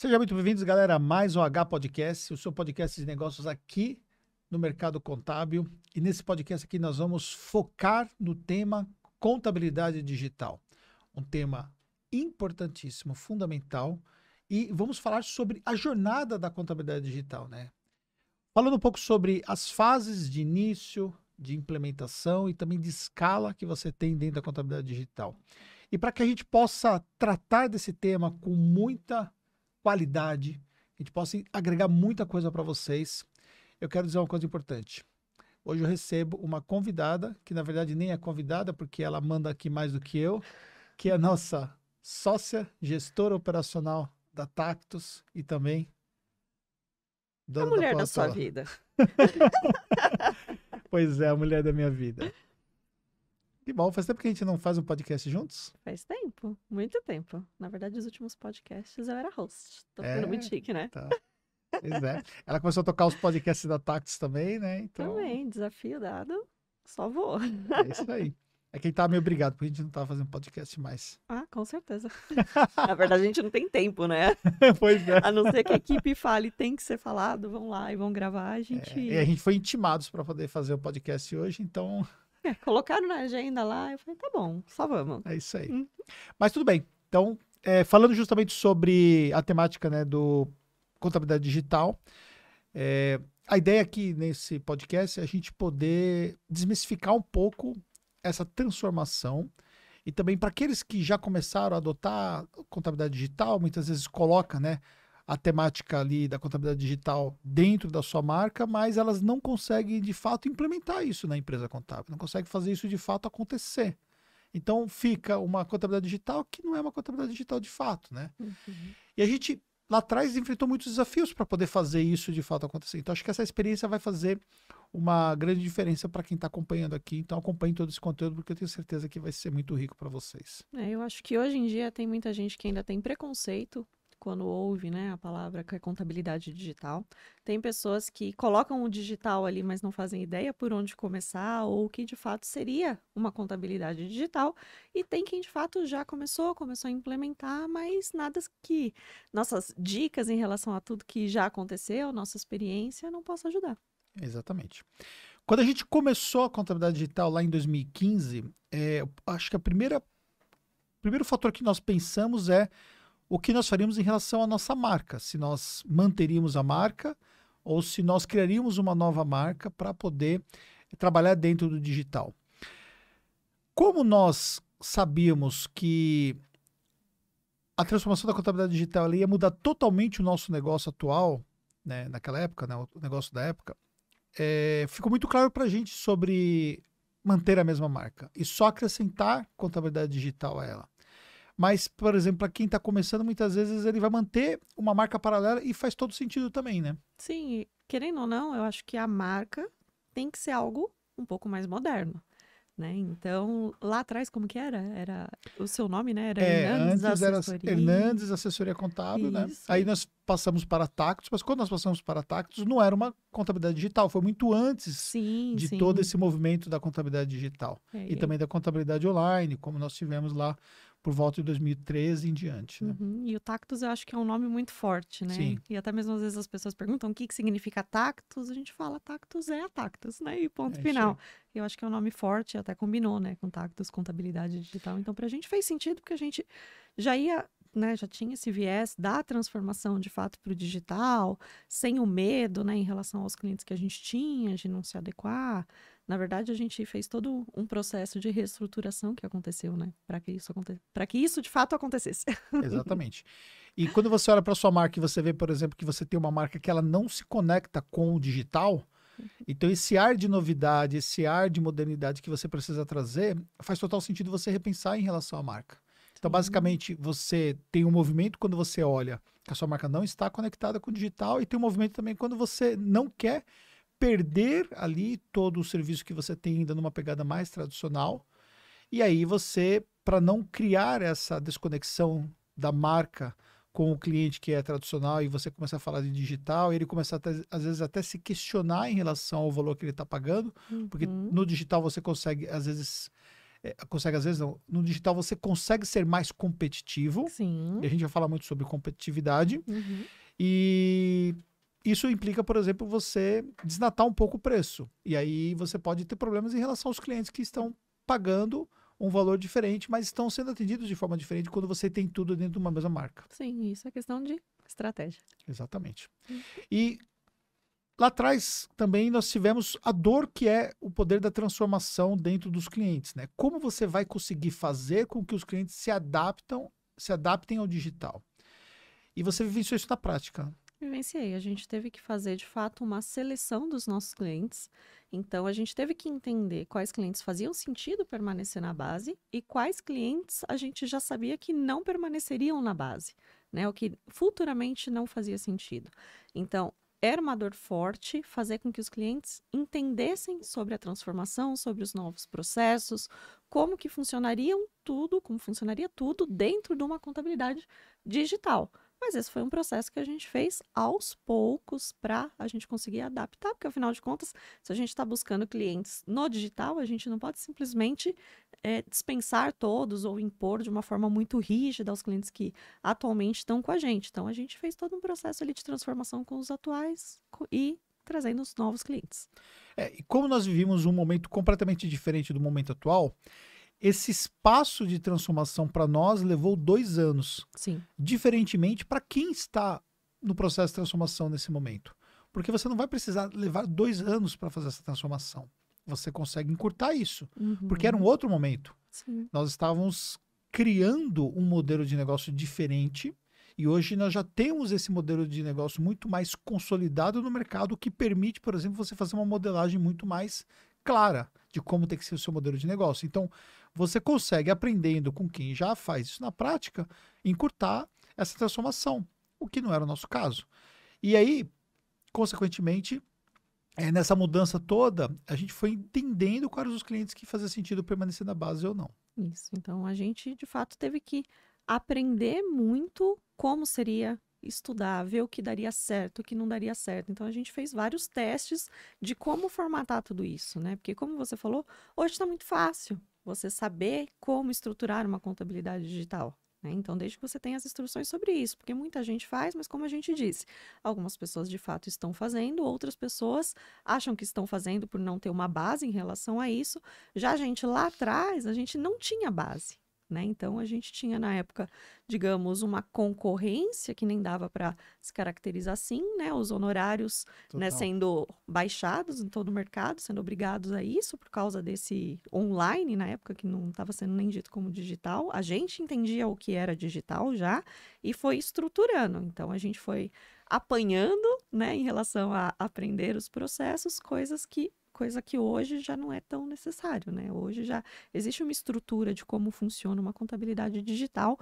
Sejam muito bem-vindos, galera, a mais um H Podcast, o seu podcast de negócios aqui no mercado contábil. E nesse podcast aqui nós vamos focar no tema contabilidade digital, um tema importantíssimo, fundamental, e vamos falar sobre a jornada da contabilidade digital, né? Falando um pouco sobre as fases de início, de implementação e também de escala que você tem dentro da contabilidade digital. E para que a gente possa tratar desse tema com muita qualidade, a gente possa agregar muita coisa para vocês. Eu quero dizer uma coisa importante. Hoje eu recebo uma convidada, que na verdade nem é convidada, porque ela manda aqui mais do que eu, que é a nossa sócia, gestora operacional da Tactus e também a mulher da, da sua vida. pois é, a mulher da minha vida. Que bom, faz tempo que a gente não faz um podcast juntos? Faz tempo, muito tempo. Na verdade, os últimos podcasts eu era host. Tô é, ficando é, muito chique, né? Tá. Pois é. Ela começou a tocar os podcasts da Tactus também, né? Então... Também, desafio dado, só vou. É isso aí. É quem tá meio obrigado, porque a gente não tá fazendo podcast mais. Ah, com certeza. Na verdade, a gente não tem tempo, né? pois é. A não ser que a equipe fale, tem que ser falado, vão lá e vão gravar, a gente... É, e a gente foi intimados para poder fazer o podcast hoje, então... É, colocaram na agenda lá, eu falei, tá bom, só vamos. É isso aí. Hum. Mas tudo bem. Então, é, falando justamente sobre a temática né, do contabilidade digital, é, a ideia aqui nesse podcast é a gente poder desmistificar um pouco essa transformação e também para aqueles que já começaram a adotar contabilidade digital, muitas vezes coloca, né, a temática ali da contabilidade digital dentro da sua marca, mas elas não conseguem de fato implementar isso na empresa contábil, não conseguem fazer isso de fato acontecer. Então fica uma contabilidade digital que não é uma contabilidade digital de fato, né? Uhum. E a gente lá atrás enfrentou muitos desafios para poder fazer isso de fato acontecer. Então acho que essa experiência vai fazer uma grande diferença para quem está acompanhando aqui. Então acompanhe todo esse conteúdo porque eu tenho certeza que vai ser muito rico para vocês. É, eu acho que hoje em dia tem muita gente que ainda tem preconceito quando ouve né, a palavra que é contabilidade digital. Tem pessoas que colocam o digital ali, mas não fazem ideia por onde começar ou o que de fato seria uma contabilidade digital. E tem quem de fato já começou, começou a implementar, mas nada que nossas dicas em relação a tudo que já aconteceu, nossa experiência, não possa ajudar. Exatamente. Quando a gente começou a contabilidade digital lá em 2015, é, eh, acho que a primeira, o primeiro fator que nós pensamos é o que nós faríamos em relação à nossa marca, se nós manteríamos a marca ou se nós criaríamos uma nova marca para poder trabalhar dentro do digital. Como nós sabíamos que a transformação da contabilidade digital ia mudar totalmente o nosso negócio atual, né, naquela época, né, o negócio da época, é, ficou muito claro para a gente sobre manter a mesma marca e só acrescentar contabilidade digital a ela. Mas, por exemplo, para quem está começando, muitas vezes ele vai manter uma marca paralela e faz todo sentido também, né? Sim, querendo ou não, eu acho que a marca tem que ser algo um pouco mais moderno. Né? Então, lá atrás, como que era? Era o seu nome, né? Era é, Hernandes antes Assessoria. Era Hernandes Assessoria Contábil, né? Isso. né? Aí nós passamos para Tactus, mas quando nós passamos para Tactus, não era uma contabilidade digital, foi muito antes sim, de sim. todo esse movimento da contabilidade digital é, e é. também da contabilidade online, como nós tivemos lá por volta de 2013 em diante. Né? Uhum. E o Tactus eu acho que é um nome muito forte, né? Sim. E até mesmo às vezes as pessoas perguntam o que, que significa Tactus, a gente fala Tactus é Tactus, né? E ponto é final. Eu acho que é um nome forte, até combinou, né? Com Tactus, contabilidade digital. Então para a gente fez sentido porque a gente já ia né, já tinha esse viés da transformação de fato para o digital, sem o medo né, em relação aos clientes que a gente tinha de não se adequar. Na verdade, a gente fez todo um processo de reestruturação que aconteceu, né? Para que isso aconteça para que isso de fato acontecesse. Exatamente. E quando você olha para sua marca e você vê, por exemplo, que você tem uma marca que ela não se conecta com o digital, então esse ar de novidade, esse ar de modernidade que você precisa trazer, faz total sentido você repensar em relação à marca. Então, uhum. basicamente, você tem um movimento quando você olha que a sua marca não está conectada com o digital e tem um movimento também quando você não quer perder ali todo o serviço que você tem ainda numa pegada mais tradicional. E aí você, para não criar essa desconexão da marca com o cliente que é tradicional e você começar a falar de digital, ele começa até, às vezes até se questionar em relação ao valor que ele está pagando, uhum. porque no digital você consegue às vezes é, consegue, às vezes, não. No digital você consegue ser mais competitivo. Sim. E a gente vai falar muito sobre competitividade. Uhum. E isso implica, por exemplo, você desnatar um pouco o preço. E aí você pode ter problemas em relação aos clientes que estão pagando um valor diferente, mas estão sendo atendidos de forma diferente quando você tem tudo dentro de uma mesma marca. Sim, isso é questão de estratégia. Exatamente. Uhum. E Lá atrás também nós tivemos a dor que é o poder da transformação dentro dos clientes, né? Como você vai conseguir fazer com que os clientes se adaptam, se adaptem ao digital? E você vivenciou isso na prática? Vivenciei. A gente teve que fazer de fato uma seleção dos nossos clientes. Então a gente teve que entender quais clientes faziam sentido permanecer na base e quais clientes a gente já sabia que não permaneceriam na base. Né, o que futuramente não fazia sentido. Então, era uma dor forte fazer com que os clientes entendessem sobre a transformação, sobre os novos processos, como que funcionariam tudo, como funcionaria tudo dentro de uma contabilidade digital. Mas esse foi um processo que a gente fez aos poucos para a gente conseguir adaptar, porque afinal de contas, se a gente está buscando clientes no digital, a gente não pode simplesmente é, dispensar todos ou impor de uma forma muito rígida aos clientes que atualmente estão com a gente. Então a gente fez todo um processo ali de transformação com os atuais e trazendo os novos clientes. É, e como nós vivimos um momento completamente diferente do momento atual, esse espaço de transformação para nós levou dois anos. Sim. Diferentemente para quem está no processo de transformação nesse momento. Porque você não vai precisar levar dois anos para fazer essa transformação. Você consegue encurtar isso. Uhum. Porque era um outro momento. Sim. Nós estávamos criando um modelo de negócio diferente. E hoje nós já temos esse modelo de negócio muito mais consolidado no mercado, que permite, por exemplo, você fazer uma modelagem muito mais clara de como tem que ser o seu modelo de negócio. Então, você consegue, aprendendo com quem já faz isso na prática, encurtar essa transformação, o que não era o nosso caso. E aí, consequentemente, é, nessa mudança toda, a gente foi entendendo quais os clientes que fazia sentido permanecer na base ou não. Isso. Então, a gente, de fato, teve que aprender muito como seria estudável, o que daria certo, o que não daria certo. Então a gente fez vários testes de como formatar tudo isso, né? Porque como você falou, hoje está muito fácil você saber como estruturar uma contabilidade digital. Né? Então, desde que você tenha as instruções sobre isso, porque muita gente faz, mas como a gente disse, algumas pessoas de fato estão fazendo, outras pessoas acham que estão fazendo por não ter uma base em relação a isso. Já a gente lá atrás, a gente não tinha base. Né? Então, a gente tinha na época, digamos, uma concorrência que nem dava para se caracterizar assim, né? os honorários né, sendo baixados em todo o mercado, sendo obrigados a isso por causa desse online, na época que não estava sendo nem dito como digital. A gente entendia o que era digital já e foi estruturando. Então, a gente foi apanhando né, em relação a aprender os processos, coisas que coisa que hoje já não é tão necessário, né? Hoje já existe uma estrutura de como funciona uma contabilidade digital.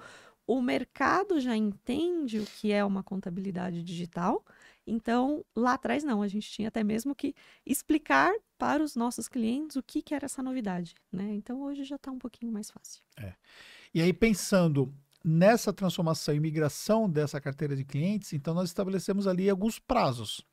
O mercado já entende o que é uma contabilidade digital. Então, lá atrás não, a gente tinha até mesmo que explicar para os nossos clientes o que, que era essa novidade, né? Então, hoje já está um pouquinho mais fácil. É. E aí, pensando nessa transformação e migração dessa carteira de clientes, então nós estabelecemos ali alguns prazos.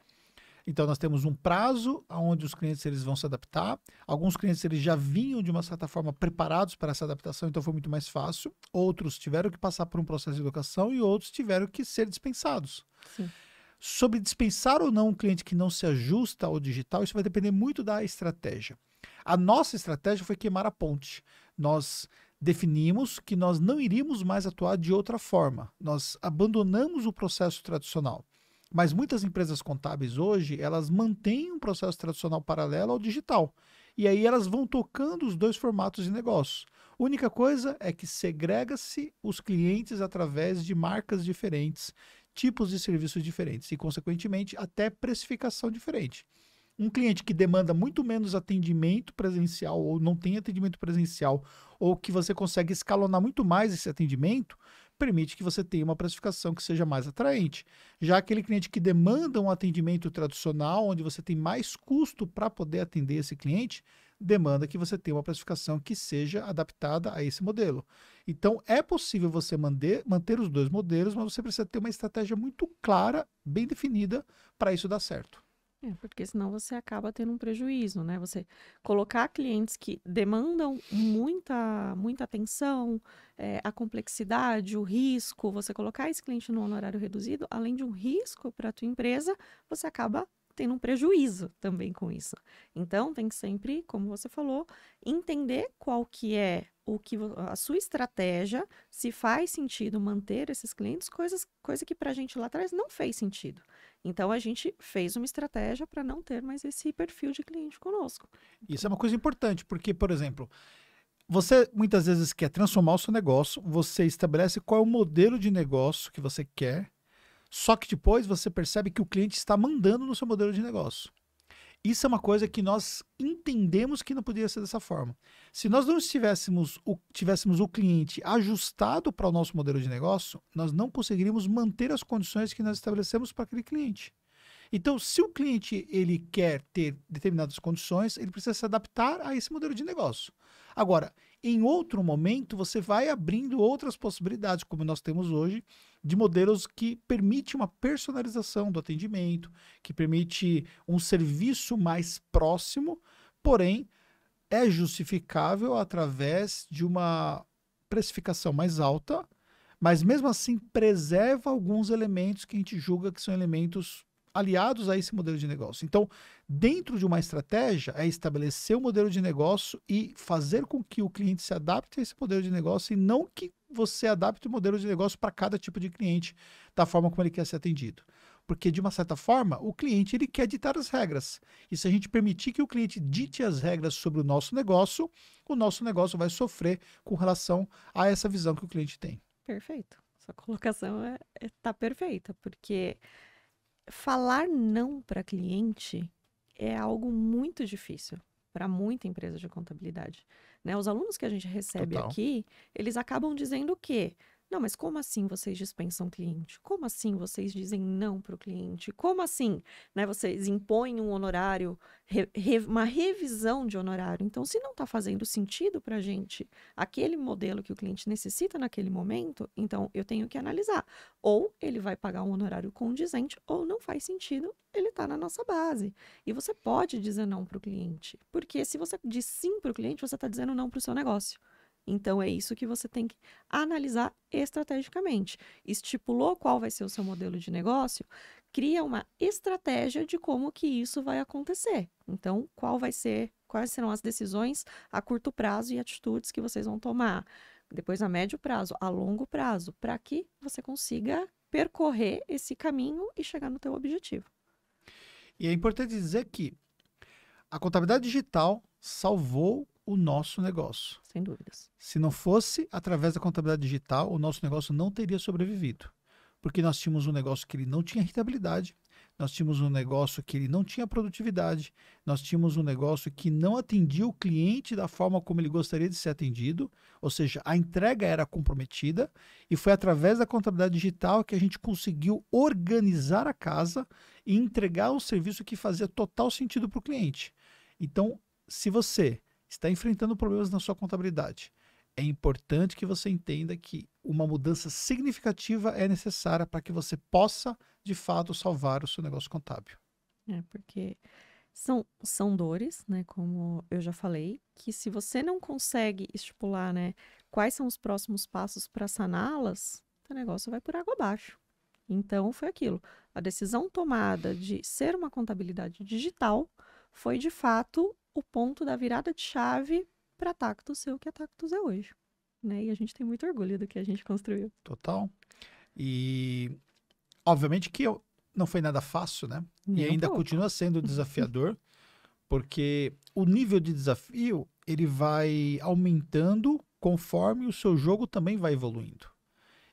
Então nós temos um prazo onde os clientes eles vão se adaptar. Alguns clientes eles já vinham de uma certa forma preparados para essa adaptação, então foi muito mais fácil. Outros tiveram que passar por um processo de educação e outros tiveram que ser dispensados. Sim. Sobre dispensar ou não um cliente que não se ajusta ao digital, isso vai depender muito da estratégia. A nossa estratégia foi queimar a ponte. Nós definimos que nós não iríamos mais atuar de outra forma. Nós abandonamos o processo tradicional. Mas muitas empresas contábeis hoje, elas mantêm um processo tradicional paralelo ao digital. E aí elas vão tocando os dois formatos de A Única coisa é que segrega-se os clientes através de marcas diferentes, tipos de serviços diferentes e, consequentemente, até precificação diferente. Um cliente que demanda muito menos atendimento presencial ou não tem atendimento presencial ou que você consegue escalonar muito mais esse atendimento, permite que você tenha uma precificação que seja mais atraente. Já aquele cliente que demanda um atendimento tradicional, onde você tem mais custo para poder atender esse cliente, demanda que você tenha uma precificação que seja adaptada a esse modelo. Então, é possível você manter, manter os dois modelos, mas você precisa ter uma estratégia muito clara, bem definida, para isso dar certo. É, porque senão você acaba tendo um prejuízo, né? Você colocar clientes que demandam muita, muita atenção, é, a complexidade, o risco, você colocar esse cliente no honorário reduzido, além de um risco para a tua empresa, você acaba tendo um prejuízo também com isso. Então, tem que sempre, como você falou, entender qual que é o que a sua estratégia, se faz sentido manter esses clientes, coisas, coisa que para a gente lá atrás não fez sentido. Então a gente fez uma estratégia para não ter mais esse perfil de cliente conosco. Isso é uma coisa importante, porque, por exemplo, você muitas vezes quer transformar o seu negócio, você estabelece qual é o modelo de negócio que você quer, só que depois você percebe que o cliente está mandando no seu modelo de negócio. Isso é uma coisa que nós entendemos que não poderia ser dessa forma. Se nós não estivéssemos o, tivéssemos o cliente ajustado para o nosso modelo de negócio, nós não conseguiríamos manter as condições que nós estabelecemos para aquele cliente. Então, se o cliente ele quer ter determinadas condições, ele precisa se adaptar a esse modelo de negócio. Agora, em outro momento, você vai abrindo outras possibilidades, como nós temos hoje, de modelos que permite uma personalização do atendimento, que permite um serviço mais próximo, porém é justificável através de uma precificação mais alta, mas mesmo assim preserva alguns elementos que a gente julga que são elementos aliados a esse modelo de negócio. Então, dentro de uma estratégia, é estabelecer o um modelo de negócio e fazer com que o cliente se adapte a esse modelo de negócio e não que você adapte o modelo de negócio para cada tipo de cliente da forma como ele quer ser atendido. Porque, de uma certa forma, o cliente ele quer ditar as regras. E se a gente permitir que o cliente dite as regras sobre o nosso negócio, o nosso negócio vai sofrer com relação a essa visão que o cliente tem. Perfeito. Sua colocação está é, é, tá perfeita, porque falar não para cliente é algo muito difícil para muita empresa de contabilidade. Né? Os alunos que a gente recebe Total. aqui, eles acabam dizendo o quê? Não, mas como assim vocês dispensam cliente? Como assim vocês dizem não para o cliente? Como assim né, vocês impõem um honorário, re, re, uma revisão de honorário? Então, se não está fazendo sentido para a gente aquele modelo que o cliente necessita naquele momento, então eu tenho que analisar. Ou ele vai pagar um honorário condizente, ou não faz sentido, ele está na nossa base. E você pode dizer não para o cliente. Porque se você diz sim para o cliente, você está dizendo não para o seu negócio. Então é isso que você tem que analisar estrategicamente. Estipulou qual vai ser o seu modelo de negócio, cria uma estratégia de como que isso vai acontecer. Então, qual vai ser, quais serão as decisões a curto prazo e atitudes que vocês vão tomar, depois a médio prazo, a longo prazo, para que você consiga percorrer esse caminho e chegar no teu objetivo. E é importante dizer que a contabilidade digital salvou o nosso negócio. Sem dúvidas. Se não fosse através da contabilidade digital, o nosso negócio não teria sobrevivido. Porque nós tínhamos um negócio que ele não tinha rentabilidade, nós tínhamos um negócio que ele não tinha produtividade, nós tínhamos um negócio que não atendia o cliente da forma como ele gostaria de ser atendido, ou seja, a entrega era comprometida, e foi através da contabilidade digital que a gente conseguiu organizar a casa e entregar um serviço que fazia total sentido para o cliente. Então, se você está enfrentando problemas na sua contabilidade. É importante que você entenda que uma mudança significativa é necessária para que você possa, de fato, salvar o seu negócio contábil. É, porque são, são dores, né? Como eu já falei, que se você não consegue estipular, né, quais são os próximos passos para saná-las, o negócio vai por água abaixo. Então foi aquilo. A decisão tomada de ser uma contabilidade digital foi de fato o ponto da virada de chave para Tactus ser o que a Tactus é hoje. Né? E a gente tem muito orgulho do que a gente construiu. Total. E obviamente que eu, não foi nada fácil, né? Nem e ainda pouco. continua sendo desafiador, porque o nível de desafio ele vai aumentando conforme o seu jogo também vai evoluindo.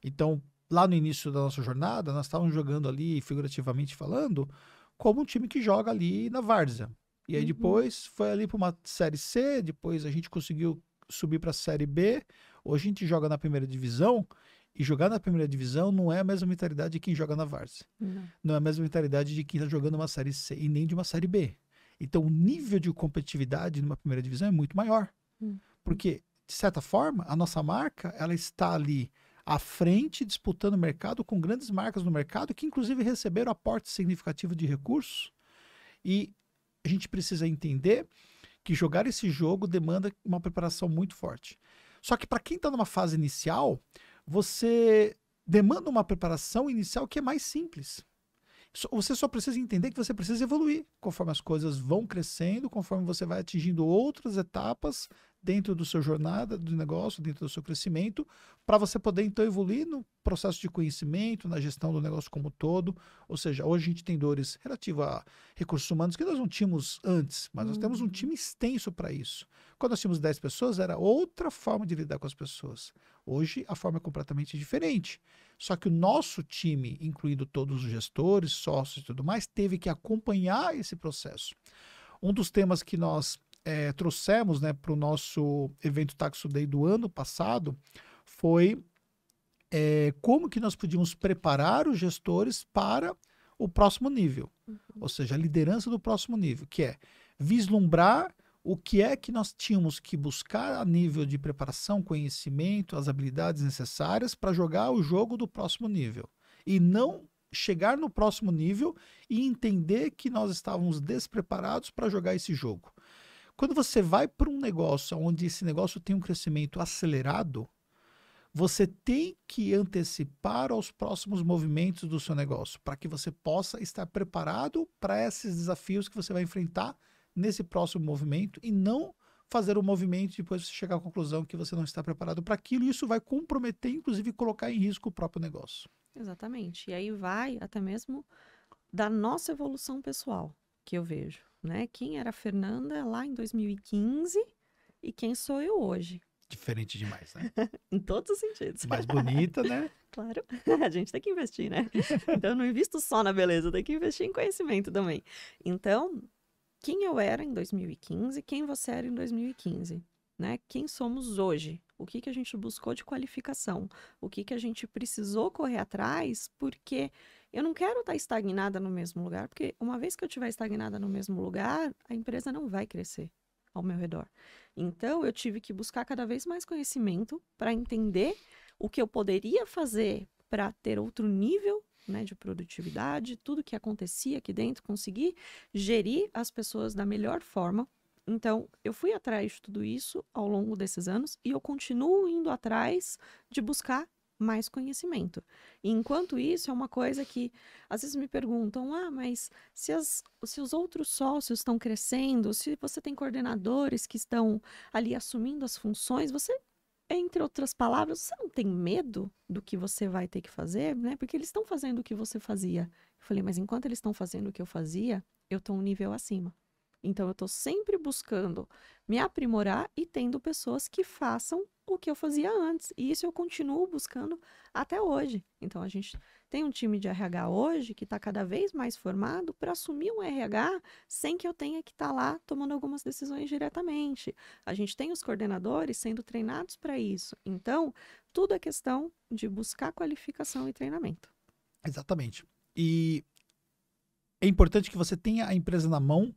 Então, lá no início da nossa jornada, nós estávamos jogando ali, figurativamente falando, como um time que joga ali na várzea. E aí uhum. depois foi ali para uma série C, depois a gente conseguiu subir para a série B. Hoje a gente joga na primeira divisão. E jogar na primeira divisão não é a mesma mentalidade de quem joga na Várzea. Não. não. é a mesma mentalidade de quem está jogando uma série C e nem de uma série B. Então o nível de competitividade numa primeira divisão é muito maior. Uhum. Porque, de certa forma, a nossa marca ela está ali à frente, disputando o mercado com grandes marcas no mercado, que inclusive receberam aporte significativo de recursos. E a gente precisa entender que jogar esse jogo demanda uma preparação muito forte. Só que para quem está numa fase inicial, você demanda uma preparação inicial que é mais simples. Você só precisa entender que você precisa evoluir conforme as coisas vão crescendo, conforme você vai atingindo outras etapas dentro do seu jornada, do negócio, dentro do seu crescimento, para você poder então evoluir no processo de conhecimento, na gestão do negócio como um todo. Ou seja, hoje a gente tem dores relativas a recursos humanos que nós não tínhamos antes, mas nós temos um uhum. time extenso para isso. Quando nós tínhamos 10 pessoas, era outra forma de lidar com as pessoas. Hoje a forma é completamente diferente. Só que o nosso time, incluindo todos os gestores, sócios e tudo mais, teve que acompanhar esse processo. Um dos temas que nós é, trouxemos né, para o nosso evento Taxo Day do ano passado foi é, como que nós podíamos preparar os gestores para o próximo nível, uhum. ou seja, a liderança do próximo nível, que é vislumbrar o que é que nós tínhamos que buscar a nível de preparação, conhecimento, as habilidades necessárias para jogar o jogo do próximo nível. E não chegar no próximo nível e entender que nós estávamos despreparados para jogar esse jogo. Quando você vai para um negócio onde esse negócio tem um crescimento acelerado, você tem que antecipar aos próximos movimentos do seu negócio, para que você possa estar preparado para esses desafios que você vai enfrentar nesse próximo movimento e não fazer o um movimento e depois você chegar à conclusão que você não está preparado para aquilo. E isso vai comprometer, inclusive, colocar em risco o próprio negócio. Exatamente. E aí vai até mesmo da nossa evolução pessoal, que eu vejo né? Quem era a Fernanda lá em 2015 e quem sou eu hoje. Diferente demais, né? em todos os sentidos. Mais bonita, né? claro, a gente tem que investir, né? Então, não invisto só na beleza, tem que investir em conhecimento também. Então, quem eu era em 2015, quem você era em 2015, né? Quem somos hoje? O que, que a gente buscou de qualificação? O que, que a gente precisou correr atrás? Porque eu não quero estar estagnada no mesmo lugar, porque uma vez que eu estiver estagnada no mesmo lugar, a empresa não vai crescer ao meu redor. Então, eu tive que buscar cada vez mais conhecimento para entender o que eu poderia fazer para ter outro nível né, de produtividade, tudo que acontecia aqui dentro, conseguir gerir as pessoas da melhor forma. Então, eu fui atrás de tudo isso ao longo desses anos e eu continuo indo atrás de buscar mais conhecimento. E enquanto isso, é uma coisa que às vezes me perguntam: ah, mas se, as, se os outros sócios estão crescendo, se você tem coordenadores que estão ali assumindo as funções, você, entre outras palavras, você não tem medo do que você vai ter que fazer, né? Porque eles estão fazendo o que você fazia. Eu falei, mas enquanto eles estão fazendo o que eu fazia, eu estou um nível acima. Então, eu estou sempre buscando me aprimorar e tendo pessoas que façam o que eu fazia antes. E isso eu continuo buscando até hoje. Então, a gente tem um time de RH hoje que está cada vez mais formado para assumir um RH sem que eu tenha que estar tá lá tomando algumas decisões diretamente. A gente tem os coordenadores sendo treinados para isso. Então, tudo é questão de buscar qualificação e treinamento. Exatamente. E é importante que você tenha a empresa na mão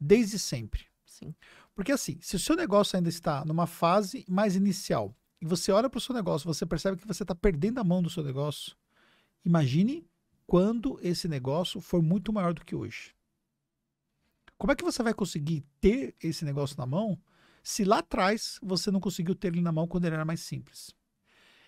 desde sempre. Sim. Porque assim, se o seu negócio ainda está numa fase mais inicial e você olha para o seu negócio, você percebe que você está perdendo a mão do seu negócio. Imagine quando esse negócio for muito maior do que hoje. Como é que você vai conseguir ter esse negócio na mão se lá atrás você não conseguiu ter ele na mão quando ele era mais simples?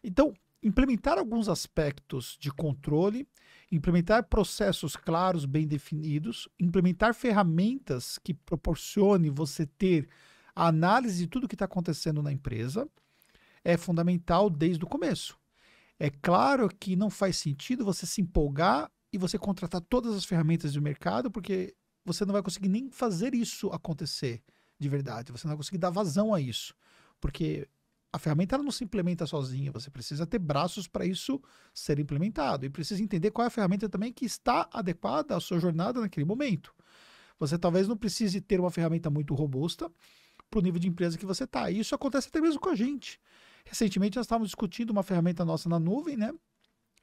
Então, implementar alguns aspectos de controle, implementar processos claros, bem definidos, implementar ferramentas que proporcione você ter a análise de tudo que está acontecendo na empresa é fundamental desde o começo. É claro que não faz sentido você se empolgar e você contratar todas as ferramentas do mercado, porque você não vai conseguir nem fazer isso acontecer de verdade. Você não vai conseguir dar vazão a isso. Porque a ferramenta não se implementa sozinha, você precisa ter braços para isso ser implementado e precisa entender qual é a ferramenta também que está adequada à sua jornada naquele momento. Você talvez não precise ter uma ferramenta muito robusta para o nível de empresa que você está. E isso acontece até mesmo com a gente. Recentemente nós estávamos discutindo uma ferramenta nossa na nuvem, né?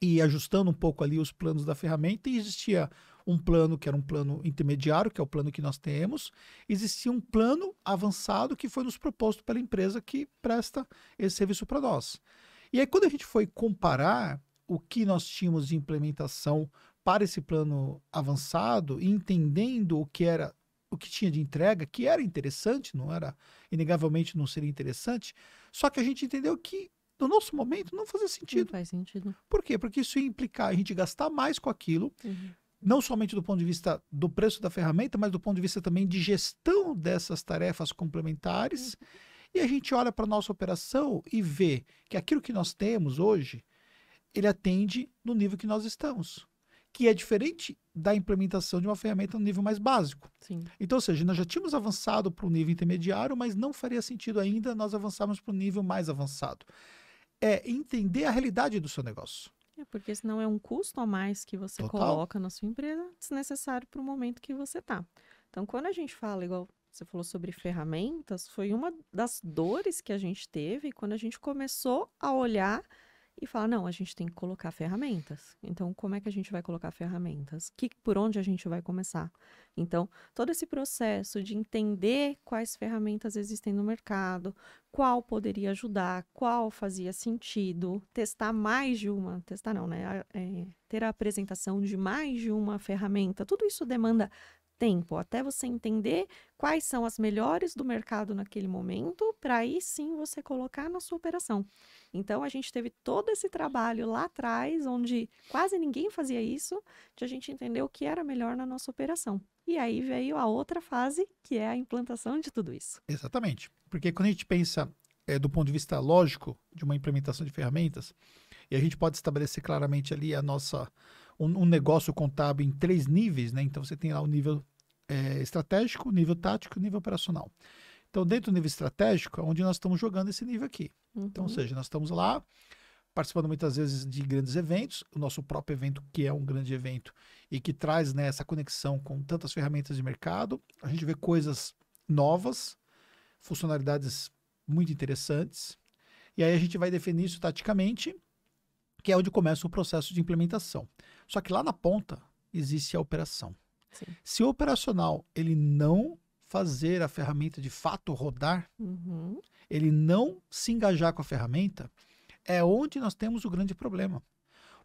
E ajustando um pouco ali os planos da ferramenta e existia um plano que era um plano intermediário, que é o plano que nós temos, existia um plano avançado que foi nos proposto pela empresa que presta esse serviço para nós. E aí, quando a gente foi comparar o que nós tínhamos de implementação para esse plano avançado, entendendo o que era o que tinha de entrega, que era interessante, não era, inegavelmente não seria interessante, só que a gente entendeu que no nosso momento não fazia sentido. Não faz sentido. Por quê? Porque isso ia implicar a gente gastar mais com aquilo, uhum não somente do ponto de vista do preço da ferramenta, mas do ponto de vista também de gestão dessas tarefas complementares. Uhum. E a gente olha para a nossa operação e vê que aquilo que nós temos hoje, ele atende no nível que nós estamos, que é diferente da implementação de uma ferramenta no nível mais básico. Sim. Então, ou seja, nós já tínhamos avançado para o nível intermediário, mas não faria sentido ainda nós avançarmos para o nível mais avançado. É entender a realidade do seu negócio. É porque senão é um custo a mais que você Total. coloca na sua empresa, desnecessário para o momento que você tá. Então, quando a gente fala, igual você falou sobre ferramentas, foi uma das dores que a gente teve quando a gente começou a olhar e fala: não, a gente tem que colocar ferramentas. Então, como é que a gente vai colocar ferramentas? Que, por onde a gente vai começar? Então, todo esse processo de entender quais ferramentas existem no mercado, qual poderia ajudar, qual fazia sentido, testar mais de uma, testar não, né? É, ter a apresentação de mais de uma ferramenta, tudo isso demanda tempo, até você entender quais são as melhores do mercado naquele momento, para aí sim você colocar na sua operação. Então a gente teve todo esse trabalho lá atrás, onde quase ninguém fazia isso, de a gente entender o que era melhor na nossa operação. E aí veio a outra fase, que é a implantação de tudo isso. Exatamente. Porque quando a gente pensa é, do ponto de vista lógico de uma implementação de ferramentas, e a gente pode estabelecer claramente ali a nossa um, um negócio contábil em três níveis, né? Então você tem lá o nível é, estratégico, nível tático, nível operacional. Então, dentro do nível estratégico, é onde nós estamos jogando esse nível aqui. Uhum. Então, ou uhum. seja, nós estamos lá participando muitas vezes de grandes eventos, o nosso próprio evento, que é um grande evento e que traz né, essa conexão com tantas ferramentas de mercado. A gente vê coisas novas, funcionalidades muito interessantes. E aí a gente vai definir isso taticamente que é onde começa o processo de implementação. Só que lá na ponta existe a operação. Sim. Se o operacional ele não fazer a ferramenta de fato rodar, uhum. ele não se engajar com a ferramenta, é onde nós temos o grande problema.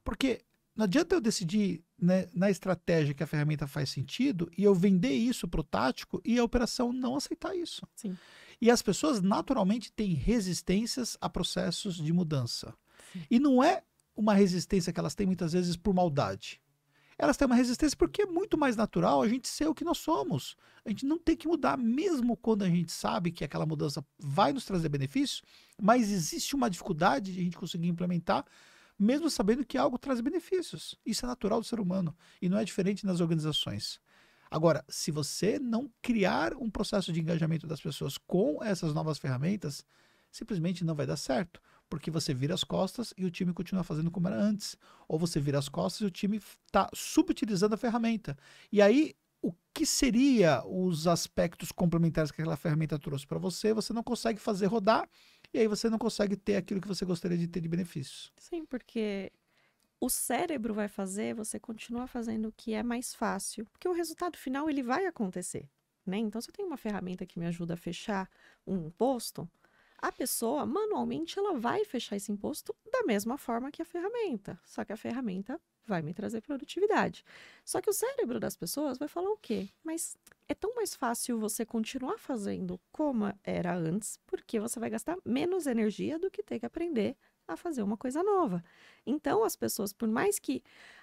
Porque não adianta eu decidir né, na estratégia que a ferramenta faz sentido e eu vender isso para o tático e a operação não aceitar isso. Sim. E as pessoas naturalmente têm resistências a processos de mudança. Sim. E não é uma resistência que elas têm muitas vezes por maldade. Elas têm uma resistência porque é muito mais natural a gente ser o que nós somos. A gente não tem que mudar, mesmo quando a gente sabe que aquela mudança vai nos trazer benefícios, mas existe uma dificuldade de a gente conseguir implementar, mesmo sabendo que algo traz benefícios. Isso é natural do ser humano e não é diferente nas organizações. Agora, se você não criar um processo de engajamento das pessoas com essas novas ferramentas, simplesmente não vai dar certo porque você vira as costas e o time continua fazendo como era antes. Ou você vira as costas e o time está subutilizando a ferramenta. E aí, o que seria os aspectos complementares que aquela ferramenta trouxe para você, você não consegue fazer rodar e aí você não consegue ter aquilo que você gostaria de ter de benefícios. Sim, porque o cérebro vai fazer, você continua fazendo o que é mais fácil, porque o resultado final ele vai acontecer, né? Então, se eu tenho uma ferramenta que me ajuda a fechar um posto, a pessoa manualmente ela vai fechar esse imposto da mesma forma que a ferramenta, só que a ferramenta vai me trazer produtividade. Só que o cérebro das pessoas vai falar o quê? Mas é tão mais fácil você continuar fazendo como era antes, porque você vai gastar menos energia do que ter que aprender a fazer uma coisa nova. Então, as pessoas, por mais que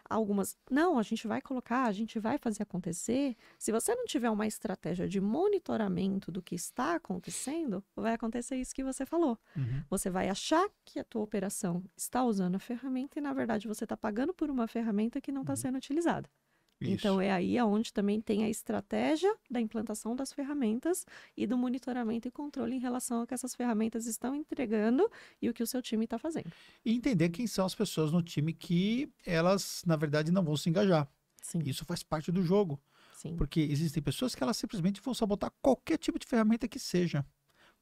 algumas, não, a gente vai colocar, a gente vai fazer acontecer, se você não tiver uma estratégia de monitoramento do que está acontecendo, vai acontecer isso que você falou. Uhum. Você vai achar que a tua operação está usando a ferramenta e, na verdade, você está pagando por uma ferramenta que não está uhum. sendo utilizada. Então é aí onde também tem a estratégia da implantação das ferramentas e do monitoramento e controle em relação ao que essas ferramentas estão entregando e o que o seu time está fazendo. E entender quem são as pessoas no time que elas, na verdade, não vão se engajar. Sim. Isso faz parte do jogo. Sim. Porque existem pessoas que elas simplesmente vão sabotar qualquer tipo de ferramenta que seja.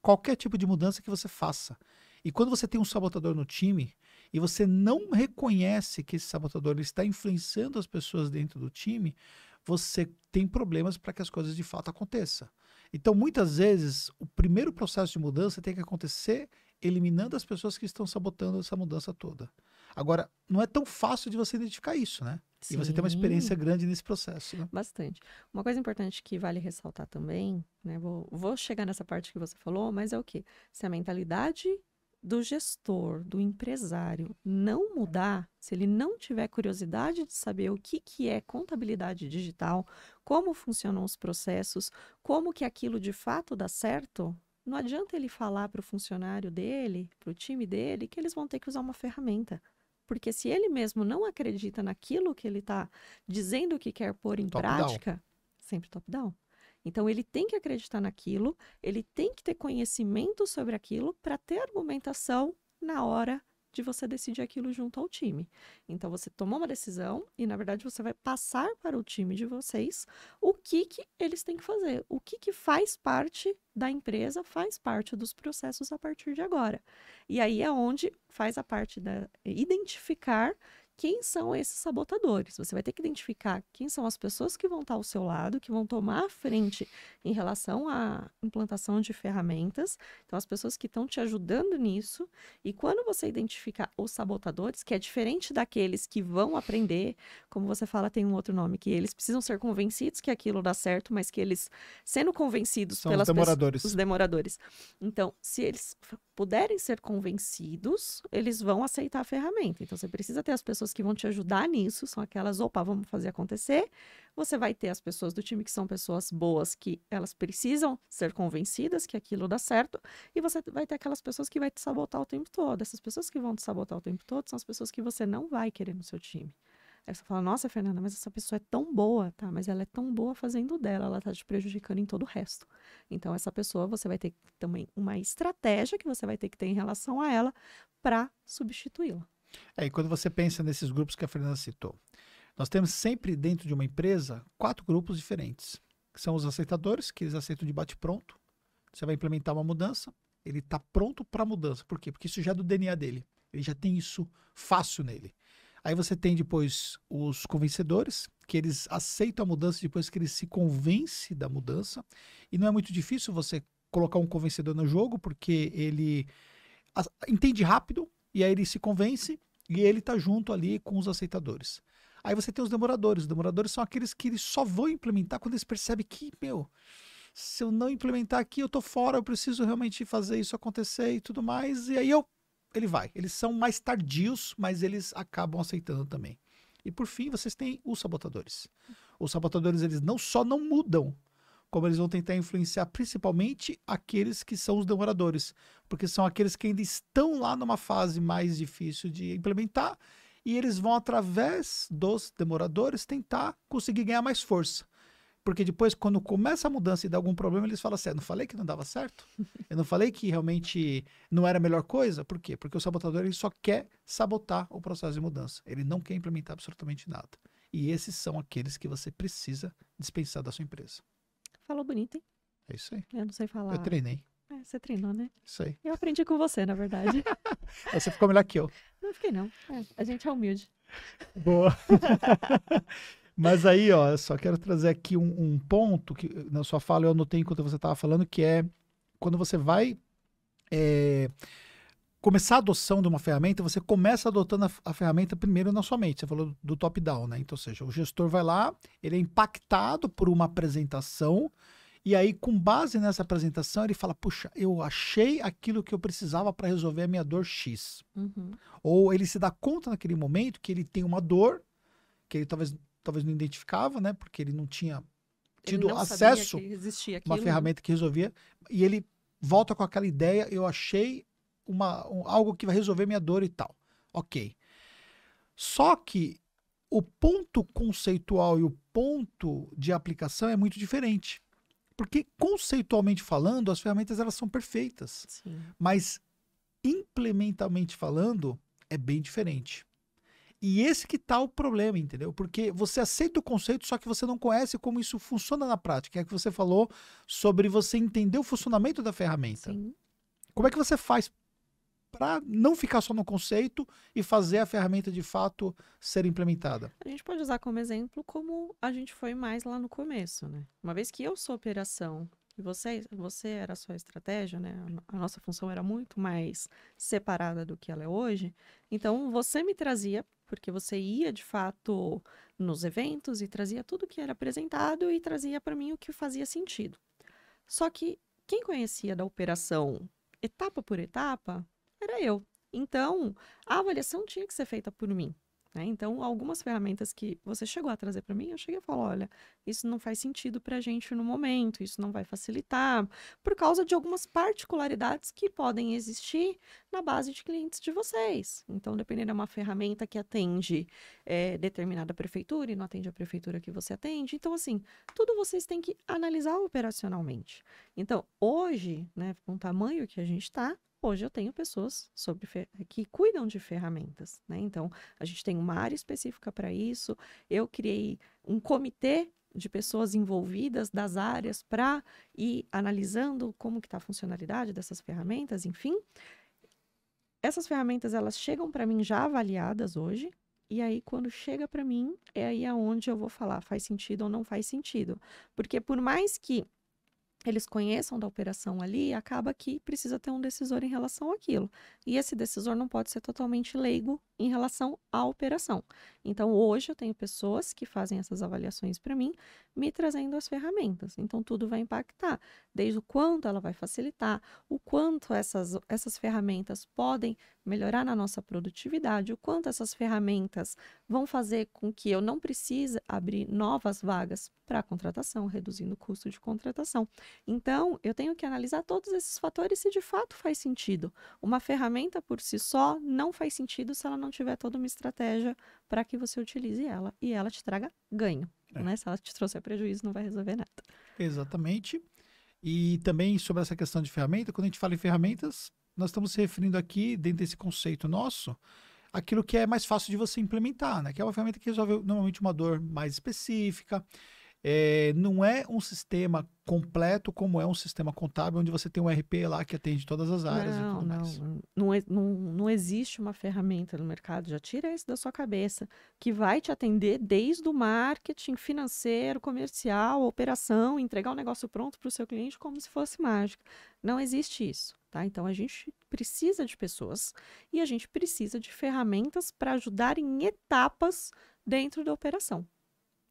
Qualquer tipo de mudança que você faça. E quando você tem um sabotador no time, e você não reconhece que esse sabotador está influenciando as pessoas dentro do time, você tem problemas para que as coisas de fato aconteçam. Então, muitas vezes, o primeiro processo de mudança tem que acontecer eliminando as pessoas que estão sabotando essa mudança toda. Agora, não é tão fácil de você identificar isso, né? Sim. E você tem uma experiência grande nesse processo. Né? Bastante. Uma coisa importante que vale ressaltar também, né? Vou, vou chegar nessa parte que você falou, mas é o quê? Se a mentalidade do gestor, do empresário não mudar, se ele não tiver curiosidade de saber o que, que é contabilidade digital, como funcionam os processos, como que aquilo de fato dá certo, não adianta ele falar para o funcionário dele, para o time dele, que eles vão ter que usar uma ferramenta. Porque se ele mesmo não acredita naquilo que ele está dizendo que quer pôr em top prática, down. sempre top-down. Então, ele tem que acreditar naquilo, ele tem que ter conhecimento sobre aquilo para ter argumentação na hora de você decidir aquilo junto ao time. Então, você tomou uma decisão e, na verdade, você vai passar para o time de vocês o que, que eles têm que fazer, o que, que faz parte da empresa, faz parte dos processos a partir de agora. E aí é onde faz a parte da identificar quem são esses sabotadores. Você vai ter que identificar quem são as pessoas que vão estar ao seu lado, que vão tomar a frente em relação à implantação de ferramentas. Então, as pessoas que estão te ajudando nisso. E quando você identificar os sabotadores, que é diferente daqueles que vão aprender, como você fala, tem um outro nome, que eles precisam ser convencidos que aquilo dá certo, mas que eles, sendo convencidos são pelas os demoradores. os demoradores. Então, se eles puderem ser convencidos, eles vão aceitar a ferramenta. Então você precisa ter as pessoas que vão te ajudar nisso, são aquelas, opa, vamos fazer acontecer. Você vai ter as pessoas do time que são pessoas boas, que elas precisam ser convencidas que aquilo dá certo, e você vai ter aquelas pessoas que vai te sabotar o tempo todo. Essas pessoas que vão te sabotar o tempo todo são as pessoas que você não vai querer no seu time. Aí você fala, nossa, Fernanda, mas essa pessoa é tão boa, tá? Mas ela é tão boa fazendo dela, ela tá te prejudicando em todo o resto. Então, essa pessoa, você vai ter também uma estratégia que você vai ter que ter em relação a ela para substituí-la. É, e quando você pensa nesses grupos que a Fernanda citou, nós temos sempre dentro de uma empresa quatro grupos diferentes, que são os aceitadores, que eles aceitam de bate-pronto. Você vai implementar uma mudança, ele está pronto para a mudança. Por quê? Porque isso já é do DNA dele. Ele já tem isso fácil nele. Aí você tem depois os convencedores, que eles aceitam a mudança depois que eles se convence da mudança. E não é muito difícil você colocar um convencedor no jogo, porque ele entende rápido e aí ele se convence e ele está junto ali com os aceitadores. Aí você tem os demoradores. Os demoradores são aqueles que eles só vão implementar quando eles percebem que, meu, se eu não implementar aqui, eu tô fora, eu preciso realmente fazer isso acontecer e tudo mais. E aí eu ele vai. Eles são mais tardios, mas eles acabam aceitando também. E por fim, vocês têm os sabotadores. Os sabotadores, eles não só não mudam, como eles vão tentar influenciar principalmente aqueles que são os demoradores, porque são aqueles que ainda estão lá numa fase mais difícil de implementar, e eles vão através dos demoradores tentar conseguir ganhar mais força. Porque depois, quando começa a mudança e dá algum problema, eles falam assim: é, não falei que não dava certo? Eu não falei que realmente não era a melhor coisa? Por quê? Porque o sabotador ele só quer sabotar o processo de mudança. Ele não quer implementar absolutamente nada. E esses são aqueles que você precisa dispensar da sua empresa. Falou bonito, hein? É isso aí. Eu não sei falar. Eu treinei. É, você treinou, né? Isso aí. Eu aprendi com você, na verdade. você ficou melhor que eu. Não fiquei, não. É, a gente é humilde. Boa. Mas aí, ó, eu só quero trazer aqui um, um, ponto que na sua fala eu anotei enquanto você estava falando, que é quando você vai é, começar a adoção de uma ferramenta, você começa adotando a, a ferramenta primeiro na sua mente. Você falou do top-down, né? Então, ou seja, o gestor vai lá, ele é impactado por uma apresentação, e aí, com base nessa apresentação, ele fala: puxa, eu achei aquilo que eu precisava para resolver a minha dor X. Uhum. Ou ele se dá conta naquele momento que ele tem uma dor, que ele talvez talvez não identificava, né? Porque ele não tinha tido não acesso a uma ferramenta que resolvia. E ele volta com aquela ideia, eu achei uma, um, algo que vai resolver minha dor e tal. Ok. Só que o ponto conceitual e o ponto de aplicação é muito diferente. Porque conceitualmente falando, as ferramentas elas são perfeitas. Sim. Mas implementalmente falando, é bem diferente. E esse que tá o problema, entendeu? Porque você aceita o conceito, só que você não conhece como isso funciona na prática. É que você falou sobre você entender o funcionamento da ferramenta. Sim. Como é que você faz para não ficar só no conceito e fazer a ferramenta de fato ser implementada? A gente pode usar como exemplo como a gente foi mais lá no começo, né? Uma vez que eu sou operação, e você, você era a sua estratégia, né? A nossa função era muito mais separada do que ela é hoje. Então, você me trazia, porque você ia de fato nos eventos e trazia tudo que era apresentado e trazia para mim o que fazia sentido. Só que quem conhecia da operação etapa por etapa era eu. Então, a avaliação tinha que ser feita por mim. Né? Então, algumas ferramentas que você chegou a trazer para mim, eu cheguei a falar: olha, isso não faz sentido para a gente no momento, isso não vai facilitar, por causa de algumas particularidades que podem existir na base de clientes de vocês. Então, dependendo de é uma ferramenta que atende é, determinada prefeitura e não atende a prefeitura que você atende. Então, assim, tudo vocês têm que analisar operacionalmente. Então, hoje, né, com o tamanho que a gente está, Hoje eu tenho pessoas sobre que cuidam de ferramentas, né? Então, a gente tem uma área específica para isso. Eu criei um comitê de pessoas envolvidas das áreas para ir analisando como que está a funcionalidade dessas ferramentas, enfim. Essas ferramentas, elas chegam para mim já avaliadas hoje, e aí, quando chega para mim, é aí aonde eu vou falar, faz sentido ou não faz sentido. Porque por mais que eles conheçam da operação ali, acaba que precisa ter um decisor em relação àquilo. E esse decisor não pode ser totalmente leigo em relação à operação. Então, hoje eu tenho pessoas que fazem essas avaliações para mim, me trazendo as ferramentas. Então, tudo vai impactar, desde o quanto ela vai facilitar, o quanto essas, essas ferramentas podem melhorar na nossa produtividade, o quanto essas ferramentas vão fazer com que eu não precise abrir novas vagas para a contratação, reduzindo o custo de contratação. Então, eu tenho que analisar todos esses fatores se de fato faz sentido. Uma ferramenta por si só não faz sentido se ela não tiver toda uma estratégia para que você utilize ela e ela te traga ganho. É. Né? Se ela te trouxer prejuízo, não vai resolver nada. Exatamente. E também sobre essa questão de ferramenta, quando a gente fala em ferramentas, nós estamos se referindo aqui, dentro desse conceito nosso, aquilo que é mais fácil de você implementar, né? Que é uma ferramenta que resolve normalmente uma dor mais específica, é, não é um sistema completo como é um sistema contábil, onde você tem um RP lá que atende todas as áreas não, não, não, é, não, não existe uma ferramenta no mercado, já tira isso da sua cabeça, que vai te atender desde o marketing financeiro, comercial, operação, entregar o negócio pronto para o seu cliente como se fosse mágica. Não existe isso. Tá? Então a gente precisa de pessoas e a gente precisa de ferramentas para ajudar em etapas dentro da operação.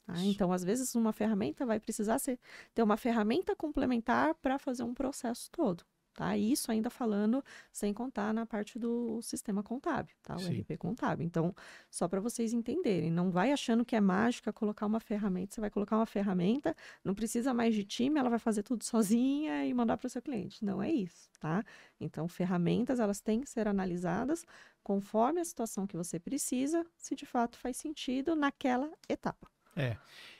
Ah, então, às vezes, uma ferramenta vai precisar ser, ter uma ferramenta complementar para fazer um processo todo. Tá? Isso ainda falando sem contar na parte do sistema contábil, tá? O Sim. RP contábil. Então, só para vocês entenderem, não vai achando que é mágica colocar uma ferramenta, você vai colocar uma ferramenta, não precisa mais de time, ela vai fazer tudo sozinha e mandar para o seu cliente. Não é isso, tá? Então, ferramentas, elas têm que ser analisadas conforme a situação que você precisa, se de fato faz sentido naquela etapa. É.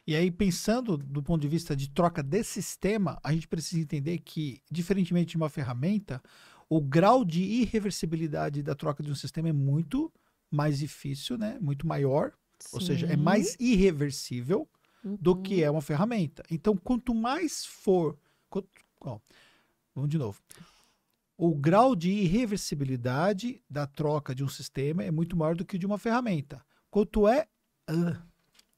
E aí, pensando do ponto de vista de troca de sistema, a gente precisa entender que, diferentemente de uma ferramenta, o grau de irreversibilidade da troca de um sistema é muito mais difícil, né? Muito maior. Sim. Ou seja, é mais irreversível uhum. do que uhum. é uma ferramenta. Então, quanto mais for. Quanto, ó, vamos de novo. O grau de irreversibilidade da troca de um sistema é muito maior do que de uma ferramenta. Quanto é. Uh,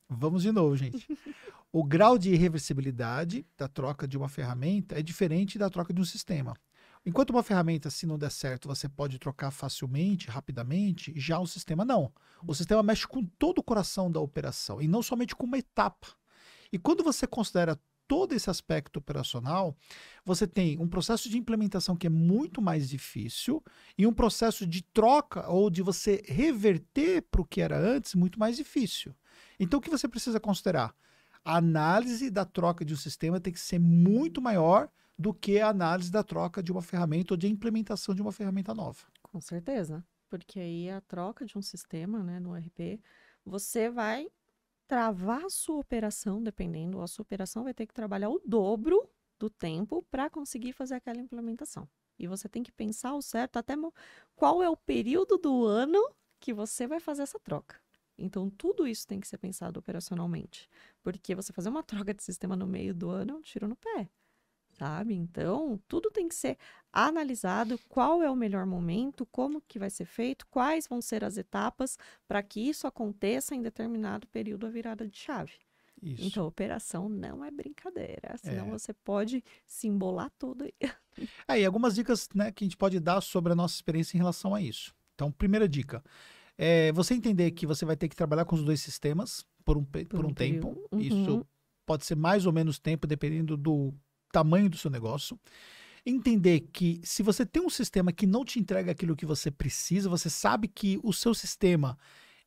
Vamos de novo, gente. O grau de irreversibilidade da troca de uma ferramenta é diferente da troca de um sistema. Enquanto uma ferramenta, se não der certo, você pode trocar facilmente, rapidamente, já o sistema não. O sistema mexe com todo o coração da operação e não somente com uma etapa. E quando você considera todo esse aspecto operacional, você tem um processo de implementação que é muito mais difícil e um processo de troca ou de você reverter para o que era antes muito mais difícil. Então, o que você precisa considerar? A análise da troca de um sistema tem que ser muito maior do que a análise da troca de uma ferramenta ou de implementação de uma ferramenta nova. Com certeza, porque aí a troca de um sistema, né, no RP, você vai travar a sua operação, dependendo, a sua operação vai ter que trabalhar o dobro do tempo para conseguir fazer aquela implementação. E você tem que pensar o certo até qual é o período do ano que você vai fazer essa troca. Então, tudo isso tem que ser pensado operacionalmente. Porque você fazer uma troca de sistema no meio do ano é um tiro no pé, sabe? Então, tudo tem que ser analisado, qual é o melhor momento, como que vai ser feito, quais vão ser as etapas para que isso aconteça em determinado período a virada de chave. Isso. Então, operação não é brincadeira, senão é. você pode simbolar tudo. aí. É, e algumas dicas né, que a gente pode dar sobre a nossa experiência em relação a isso. Então, primeira dica, é, você entender que você vai ter que trabalhar com os dois sistemas por um, por, por um, um tempo. Uhum. Isso pode ser mais ou menos tempo, dependendo do tamanho do seu negócio. Entender que se você tem um sistema que não te entrega aquilo que você precisa, você sabe que o seu sistema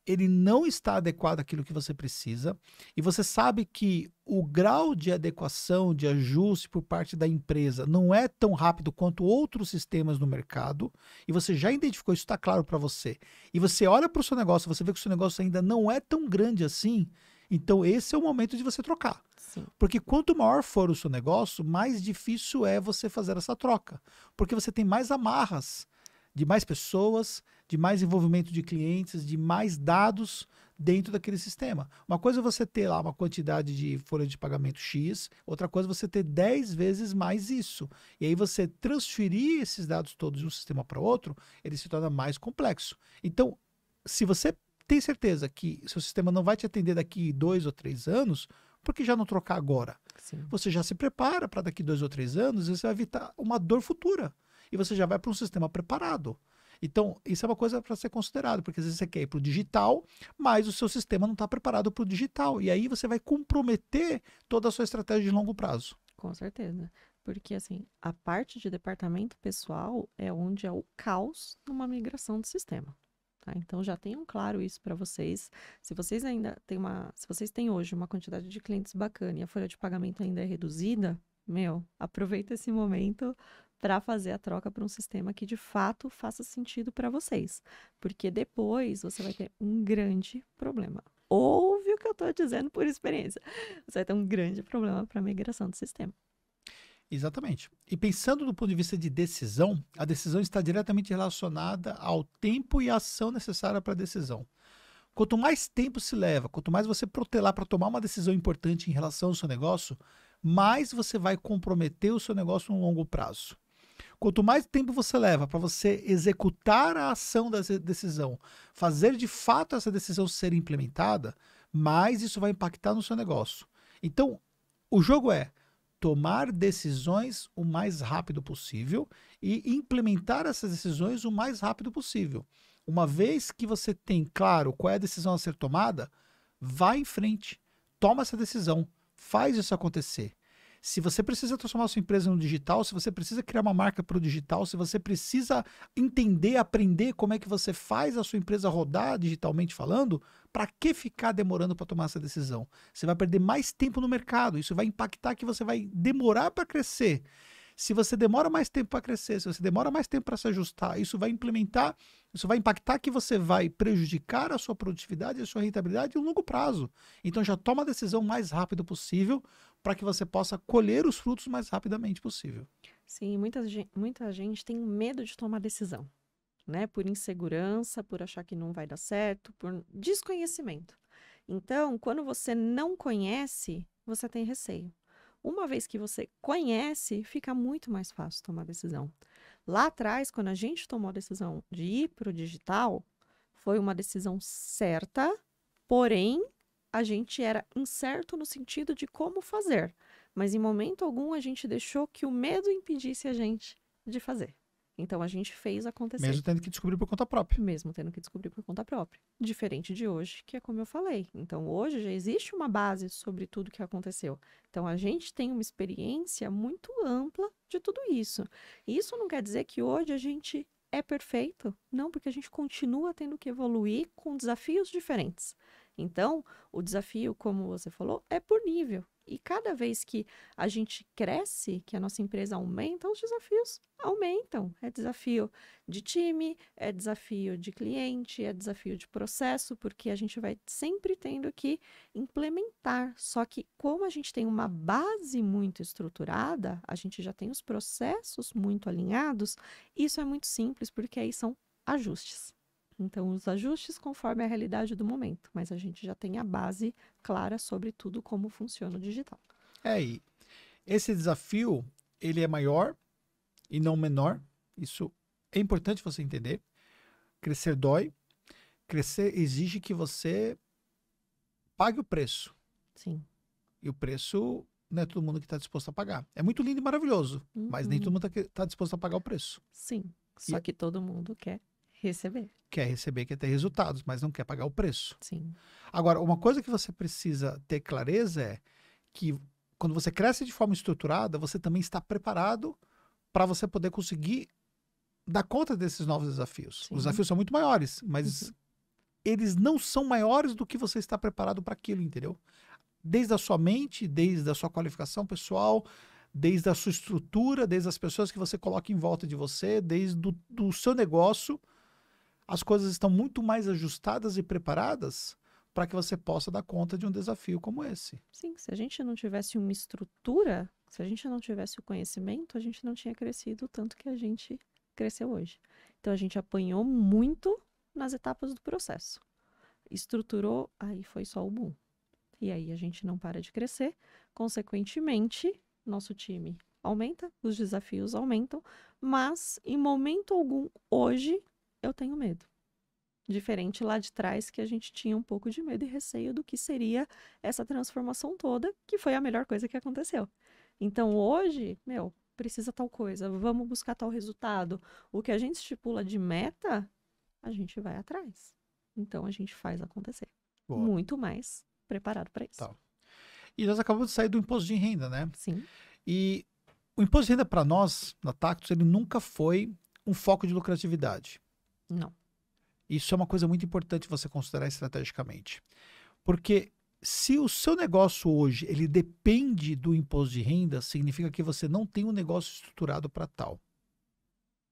ele não está adequado àquilo que você precisa, e você sabe que o grau de adequação, de ajuste por parte da empresa não é tão rápido quanto outros sistemas no mercado, e você já identificou, isso está claro para você, e você olha para o seu negócio, você vê que o seu negócio ainda não é tão grande assim, então esse é o momento de você trocar. Sim. Porque quanto maior for o seu negócio, mais difícil é você fazer essa troca, porque você tem mais amarras de mais pessoas, de mais envolvimento de clientes, de mais dados dentro daquele sistema. Uma coisa é você ter lá uma quantidade de folha de pagamento X, outra coisa é você ter 10 vezes mais isso. E aí você transferir esses dados todos de um sistema para outro, ele se torna mais complexo. Então, se você tem certeza que seu sistema não vai te atender daqui dois ou três anos, por que já não trocar agora? Sim. Você já se prepara para daqui dois ou três anos e você vai evitar uma dor futura e você já vai para um sistema preparado. Então, isso é uma coisa para ser considerado, porque às vezes você quer ir para o digital, mas o seu sistema não está preparado para o digital. E aí você vai comprometer toda a sua estratégia de longo prazo. Com certeza. Porque, assim, a parte de departamento pessoal é onde é o caos numa migração de sistema. Tá? Então, já tenham claro isso para vocês. Se vocês ainda têm uma. Se vocês têm hoje uma quantidade de clientes bacana e a folha de pagamento ainda é reduzida, meu, aproveita esse momento para fazer a troca para um sistema que de fato faça sentido para vocês, porque depois você vai ter um grande problema. Ouve o que eu estou dizendo por experiência. Você vai ter um grande problema para a migração do sistema. Exatamente. E pensando do ponto de vista de decisão, a decisão está diretamente relacionada ao tempo e ação necessária para a decisão. Quanto mais tempo se leva, quanto mais você protelar para tomar uma decisão importante em relação ao seu negócio, mais você vai comprometer o seu negócio no longo prazo. Quanto mais tempo você leva para você executar a ação dessa decisão, fazer de fato essa decisão ser implementada, mais isso vai impactar no seu negócio. Então, o jogo é tomar decisões o mais rápido possível e implementar essas decisões o mais rápido possível. Uma vez que você tem claro qual é a decisão a ser tomada, vá em frente, toma essa decisão, faz isso acontecer. Se você precisa transformar sua empresa no digital, se você precisa criar uma marca para o digital, se você precisa entender, aprender como é que você faz a sua empresa rodar digitalmente falando, para que ficar demorando para tomar essa decisão? Você vai perder mais tempo no mercado, isso vai impactar que você vai demorar para crescer. Se você demora mais tempo para crescer, se você demora mais tempo para se ajustar, isso vai implementar, isso vai impactar que você vai prejudicar a sua produtividade, a sua rentabilidade no longo prazo. Então já toma a decisão o mais rápido possível, para que você possa colher os frutos o mais rapidamente possível. Sim, muita, gente, muita gente tem medo de tomar decisão, né? Por insegurança, por achar que não vai dar certo, por desconhecimento. Então, quando você não conhece, você tem receio. Uma vez que você conhece, fica muito mais fácil tomar decisão. Lá atrás, quando a gente tomou a decisão de ir para o digital, foi uma decisão certa, porém a gente era incerto no sentido de como fazer, mas em momento algum a gente deixou que o medo impedisse a gente de fazer. Então a gente fez acontecer. Mesmo tendo que descobrir por conta própria. Mesmo tendo que descobrir por conta própria. Diferente de hoje, que é como eu falei. Então hoje já existe uma base sobre tudo que aconteceu. Então a gente tem uma experiência muito ampla de tudo isso. E isso não quer dizer que hoje a gente é perfeito, não, porque a gente continua tendo que evoluir com desafios diferentes. Então, o desafio, como você falou, é por nível. E cada vez que a gente cresce, que a nossa empresa aumenta, os desafios aumentam. É desafio de time, é desafio de cliente, é desafio de processo, porque a gente vai sempre tendo que implementar. Só que, como a gente tem uma base muito estruturada, a gente já tem os processos muito alinhados, isso é muito simples, porque aí são ajustes. Então, os ajustes conforme a realidade do momento, mas a gente já tem a base clara sobre tudo como funciona o digital. É, aí esse desafio, ele é maior e não menor. Isso é importante você entender. Crescer dói. Crescer exige que você pague o preço. Sim. E o preço não é todo mundo que está disposto a pagar. É muito lindo e maravilhoso, uhum. mas nem uhum. todo mundo está tá disposto a pagar o preço. Sim. Só e... que todo mundo quer Receber. Quer receber, quer ter resultados, mas não quer pagar o preço. Sim. Agora, uma coisa que você precisa ter clareza é que quando você cresce de forma estruturada, você também está preparado para você poder conseguir dar conta desses novos desafios. Sim. Os desafios são muito maiores, mas uhum. eles não são maiores do que você está preparado para aquilo, entendeu? Desde a sua mente, desde a sua qualificação pessoal, desde a sua estrutura, desde as pessoas que você coloca em volta de você, desde o do seu negócio as coisas estão muito mais ajustadas e preparadas para que você possa dar conta de um desafio como esse. Sim, se a gente não tivesse uma estrutura, se a gente não tivesse o conhecimento, a gente não tinha crescido tanto que a gente cresceu hoje. Então a gente apanhou muito nas etapas do processo. Estruturou, aí foi só o boom. E aí a gente não para de crescer, consequentemente, nosso time aumenta, os desafios aumentam, mas em momento algum hoje eu tenho medo. Diferente lá de trás, que a gente tinha um pouco de medo e receio do que seria essa transformação toda, que foi a melhor coisa que aconteceu. Então hoje, meu, precisa tal coisa, vamos buscar tal resultado. O que a gente estipula de meta, a gente vai atrás. Então a gente faz acontecer. Boa. Muito mais preparado para isso. Tá. E nós acabamos de sair do imposto de renda, né? Sim. E o imposto de renda para nós, na Tactus, ele nunca foi um foco de lucratividade. Não. Isso é uma coisa muito importante você considerar estrategicamente. Porque se o seu negócio hoje ele depende do imposto de renda, significa que você não tem um negócio estruturado para tal.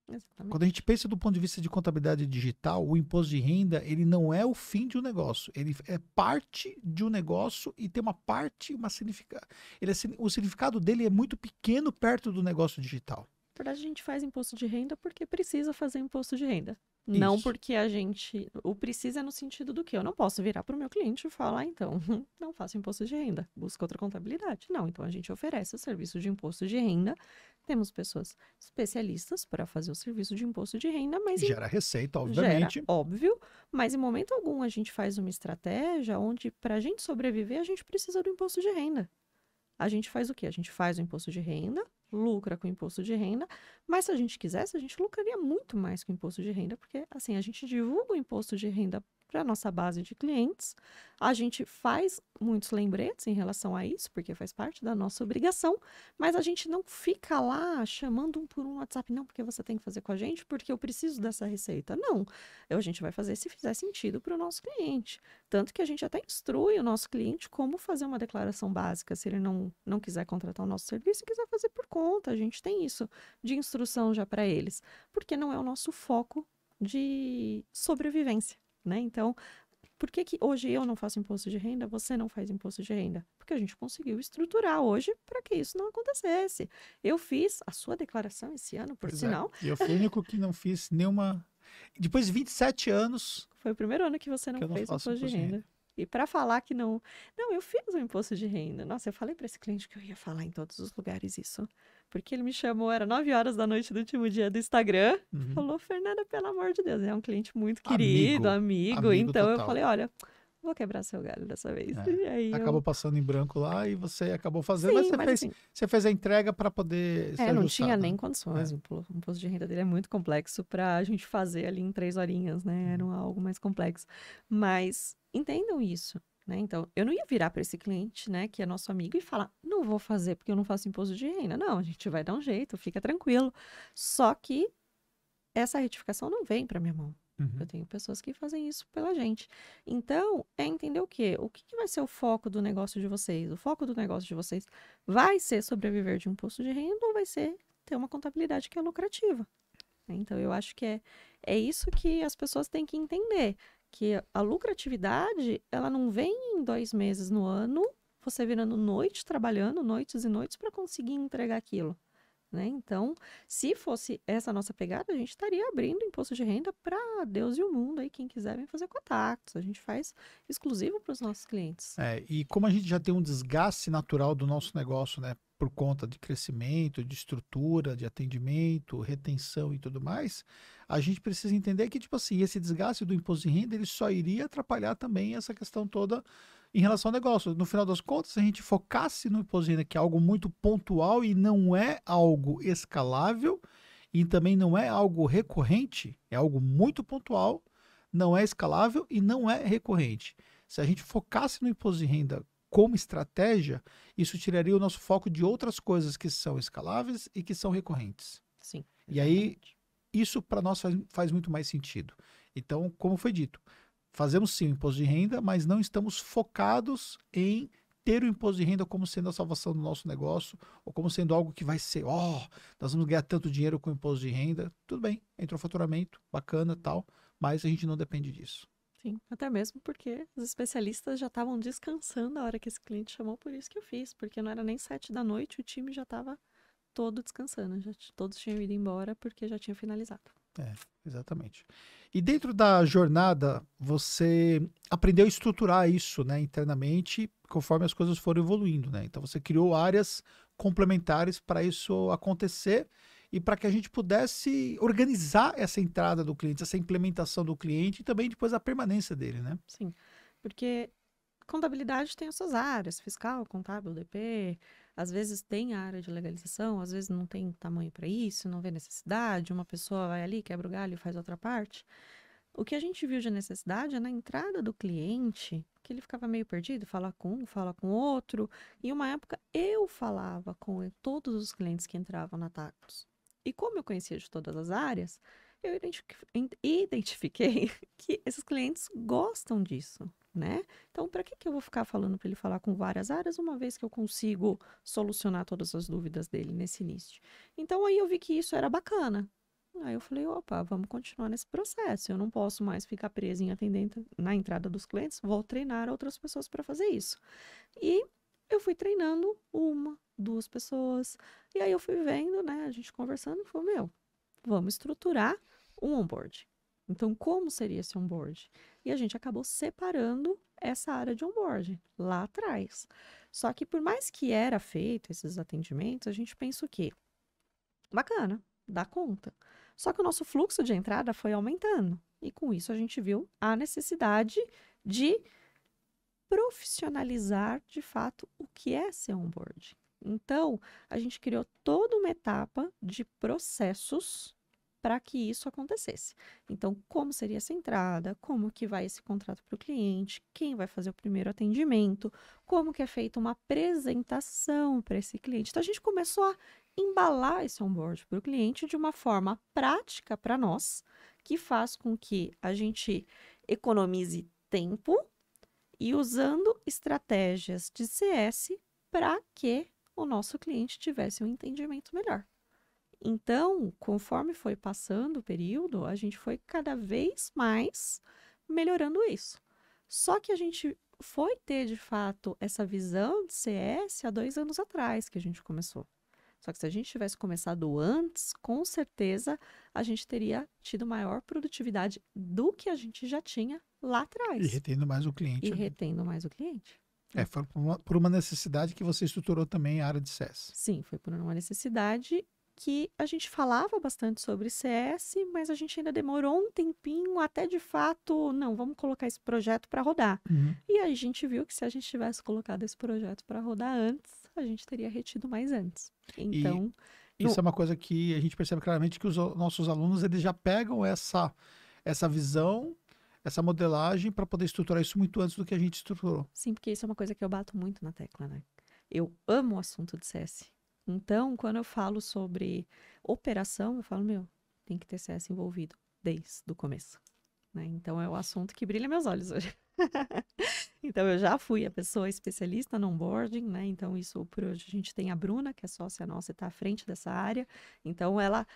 Exatamente. Quando a gente pensa do ponto de vista de contabilidade digital, o imposto de renda ele não é o fim de um negócio, ele é parte de um negócio e tem uma parte, uma significa, ele é, o significado dele é muito pequeno perto do negócio digital verdade, a gente faz imposto de renda porque precisa fazer imposto de renda. Isso. Não porque a gente. O precisa é no sentido do que eu não posso virar para o meu cliente e falar, então, não faço imposto de renda, busca outra contabilidade. Não, então a gente oferece o serviço de imposto de renda. Temos pessoas especialistas para fazer o serviço de imposto de renda, mas. Gera em... receita, obviamente. Gera, óbvio, mas em momento algum a gente faz uma estratégia onde, para a gente sobreviver, a gente precisa do imposto de renda a gente faz o quê? A gente faz o imposto de renda, lucra com o imposto de renda, mas se a gente quisesse, a gente lucraria muito mais com o imposto de renda, porque assim, a gente divulga o imposto de renda para a nossa base de clientes. A gente faz muitos lembretes em relação a isso, porque faz parte da nossa obrigação, mas a gente não fica lá chamando um por um WhatsApp, não, porque você tem que fazer com a gente, porque eu preciso dessa receita. Não, a gente vai fazer se fizer sentido para o nosso cliente. Tanto que a gente até instrui o nosso cliente como fazer uma declaração básica, se ele não, não quiser contratar o nosso serviço e quiser fazer por conta. A gente tem isso de instrução já para eles, porque não é o nosso foco de sobrevivência né? Então, por que, que hoje eu não faço imposto de renda, você não faz imposto de renda? Porque a gente conseguiu estruturar hoje para que isso não acontecesse. Eu fiz a sua declaração esse ano, por pois é. sinal. É. E eu fui o único que não fiz nenhuma. Depois de 27 anos. Foi o primeiro ano que você não que fez não imposto, imposto, de renda. De renda. E para falar que não. Não, eu fiz o imposto de renda. Nossa, eu falei para esse cliente que eu ia falar em todos os lugares isso. Porque ele me chamou, era 9 horas da noite do último dia do Instagram. Uhum. Falou, Fernanda, pelo amor de Deus, é um cliente muito querido, amigo. amigo, amigo então total. eu falei, olha, vou quebrar seu galho dessa vez. É. acabou eu... passando em branco lá e você acabou fazendo, Sim, mas, você, mas fez, assim, você, fez, a entrega para poder. É, não ajustar, tinha né? nem condições. É. O posto de renda dele é muito complexo para a gente fazer ali em três horinhas, né? Era uhum. algo mais complexo. Mas entendam isso. Né? Então, eu não ia virar para esse cliente, né, que é nosso amigo, e falar: não vou fazer porque eu não faço imposto de renda. Não, a gente vai dar um jeito, fica tranquilo. Só que essa retificação não vem para minha mão. Uhum. Eu tenho pessoas que fazem isso pela gente. Então, é entender o quê? O que, que vai ser o foco do negócio de vocês? O foco do negócio de vocês vai ser sobreviver de imposto de renda ou vai ser ter uma contabilidade que é lucrativa? Então, eu acho que é, é isso que as pessoas têm que entender que a lucratividade ela não vem em dois meses no ano, você virando noite trabalhando, noites e noites para conseguir entregar aquilo. Né? Então, se fosse essa nossa pegada, a gente estaria abrindo imposto de renda para Deus e o mundo aí, quem quiser vem fazer contatos. A gente faz exclusivo para os nossos clientes. É, e como a gente já tem um desgaste natural do nosso negócio, né? Por conta de crescimento, de estrutura, de atendimento, retenção e tudo mais, a gente precisa entender que, tipo assim, esse desgaste do imposto de renda ele só iria atrapalhar também essa questão toda em relação ao negócio. No final das contas, se a gente focasse no imposto de renda que é algo muito pontual e não é algo escalável, e também não é algo recorrente, é algo muito pontual, não é escalável e não é recorrente. Se a gente focasse no imposto de renda como estratégia, isso tiraria o nosso foco de outras coisas que são escaláveis e que são recorrentes. Sim. Exatamente. E aí, isso para nós faz, faz muito mais sentido. Então, como foi dito, Fazemos sim o imposto de renda, mas não estamos focados em ter o imposto de renda como sendo a salvação do nosso negócio ou como sendo algo que vai ser, ó, oh, nós vamos ganhar tanto dinheiro com o imposto de renda. Tudo bem, entrou faturamento, bacana tal, mas a gente não depende disso. Sim, até mesmo porque os especialistas já estavam descansando a hora que esse cliente chamou, por isso que eu fiz, porque não era nem sete da noite, o time já estava todo descansando, já todos tinham ido embora porque já tinha finalizado. É, exatamente. E dentro da jornada, você aprendeu a estruturar isso né, internamente conforme as coisas foram evoluindo. Né? Então, você criou áreas complementares para isso acontecer e para que a gente pudesse organizar essa entrada do cliente, essa implementação do cliente e também depois a permanência dele. Né? Sim, porque contabilidade tem as suas áreas: fiscal, contábil, DP, às vezes tem área de legalização, às vezes não tem tamanho para isso, não vê necessidade, uma pessoa vai ali, quebra o galho e faz outra parte. O que a gente viu de necessidade é na entrada do cliente, que ele ficava meio perdido, fala com um, fala com outro. E uma época eu falava com todos os clientes que entravam na Tactus. E como eu conhecia de todas as áreas, eu identifiquei que esses clientes gostam disso né? Então, para que, que eu vou ficar falando para ele falar com várias áreas, uma vez que eu consigo solucionar todas as dúvidas dele nesse início? Então, aí eu vi que isso era bacana. Aí eu falei, opa, vamos continuar nesse processo. Eu não posso mais ficar presa em atendente na entrada dos clientes, vou treinar outras pessoas para fazer isso. E eu fui treinando uma, duas pessoas. E aí eu fui vendo, né, a gente conversando, e falou, meu, vamos estruturar um onboarding. Então, como seria esse onboard? E a gente acabou separando essa área de onboard lá atrás. Só que por mais que era feito esses atendimentos, a gente pensa o quê? Bacana, dá conta. Só que o nosso fluxo de entrada foi aumentando. E com isso a gente viu a necessidade de profissionalizar de fato o que é ser onboard. Então, a gente criou toda uma etapa de processos para que isso acontecesse. Então, como seria essa entrada, como que vai esse contrato para o cliente, quem vai fazer o primeiro atendimento, como que é feita uma apresentação para esse cliente. Então, a gente começou a embalar esse onboard para o cliente de uma forma prática para nós, que faz com que a gente economize tempo e usando estratégias de CS para que o nosso cliente tivesse um entendimento melhor. Então, conforme foi passando o período, a gente foi cada vez mais melhorando isso. Só que a gente foi ter, de fato, essa visão de CS há dois anos atrás que a gente começou. Só que se a gente tivesse começado antes, com certeza a gente teria tido maior produtividade do que a gente já tinha lá atrás. E retendo mais o cliente. E né? retendo mais o cliente. É, foi por uma, por uma necessidade que você estruturou também a área de CS. Sim, foi por uma necessidade que a gente falava bastante sobre CS, mas a gente ainda demorou um tempinho até de fato, não, vamos colocar esse projeto para rodar. Uhum. E aí a gente viu que se a gente tivesse colocado esse projeto para rodar antes, a gente teria retido mais antes. Então, e isso no... é uma coisa que a gente percebe claramente que os nossos alunos eles já pegam essa essa visão essa modelagem para poder estruturar isso muito antes do que a gente estruturou. Sim, porque isso é uma coisa que eu bato muito na tecla, né? Eu amo o assunto de CS. Então, quando eu falo sobre operação, eu falo, meu, tem que ter CS envolvido desde o começo. Né? Então, é o assunto que brilha meus olhos hoje. então, eu já fui a pessoa especialista no onboarding, né? Então, isso por hoje a gente tem a Bruna, que é sócia nossa e está à frente dessa área. Então, ela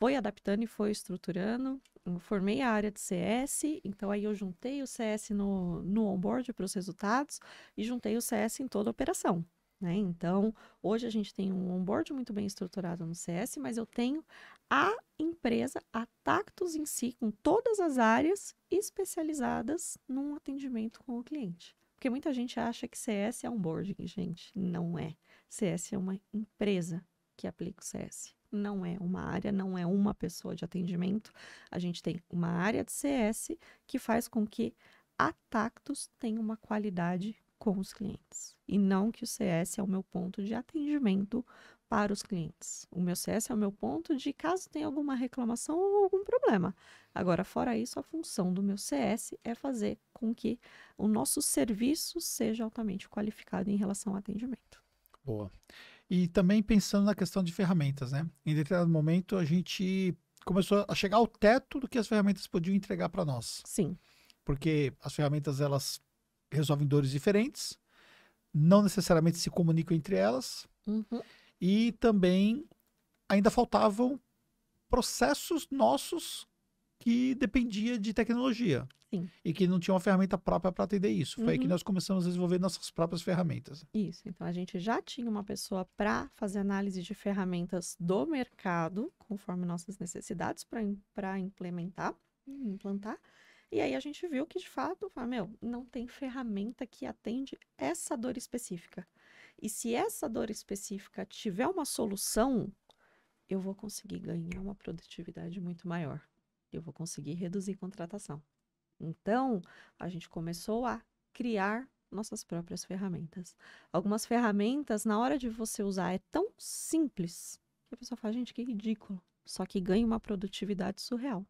foi adaptando e foi estruturando. Eu formei a área de CS, então aí eu juntei o CS no, no onboard para os resultados e juntei o CS em toda a operação. Né? Então, hoje a gente tem um onboard muito bem estruturado no CS, mas eu tenho a empresa, a Tactus em si, com todas as áreas especializadas num atendimento com o cliente. Porque muita gente acha que CS é onboarding, gente. Não é. CS é uma empresa que aplica o CS. Não é uma área, não é uma pessoa de atendimento. A gente tem uma área de CS que faz com que a Tactus tenha uma qualidade com os clientes e não que o CS é o meu ponto de atendimento para os clientes. O meu CS é o meu ponto de caso tenha alguma reclamação ou algum problema. Agora, fora isso, a função do meu CS é fazer com que o nosso serviço seja altamente qualificado em relação ao atendimento. Boa. E também pensando na questão de ferramentas, né? Em determinado momento a gente começou a chegar ao teto do que as ferramentas podiam entregar para nós. Sim. Porque as ferramentas elas resolvem dores diferentes, não necessariamente se comunicam entre elas, uhum. e também ainda faltavam processos nossos que dependia de tecnologia Sim. e que não tinha uma ferramenta própria para atender isso. Foi uhum. aí que uhum. nós começamos a desenvolver nossas próprias ferramentas. Isso, então a gente já tinha uma pessoa para fazer análise de ferramentas do mercado, conforme nossas necessidades para implementar, implantar. E aí a gente viu que, de fato, meu, não tem ferramenta que atende essa dor específica. E se essa dor específica tiver uma solução, eu vou conseguir ganhar uma produtividade muito maior. Eu vou conseguir reduzir contratação. Então, a gente começou a criar nossas próprias ferramentas. Algumas ferramentas, na hora de você usar, é tão simples que a pessoa fala, gente, que ridículo. Só que ganha uma produtividade surreal.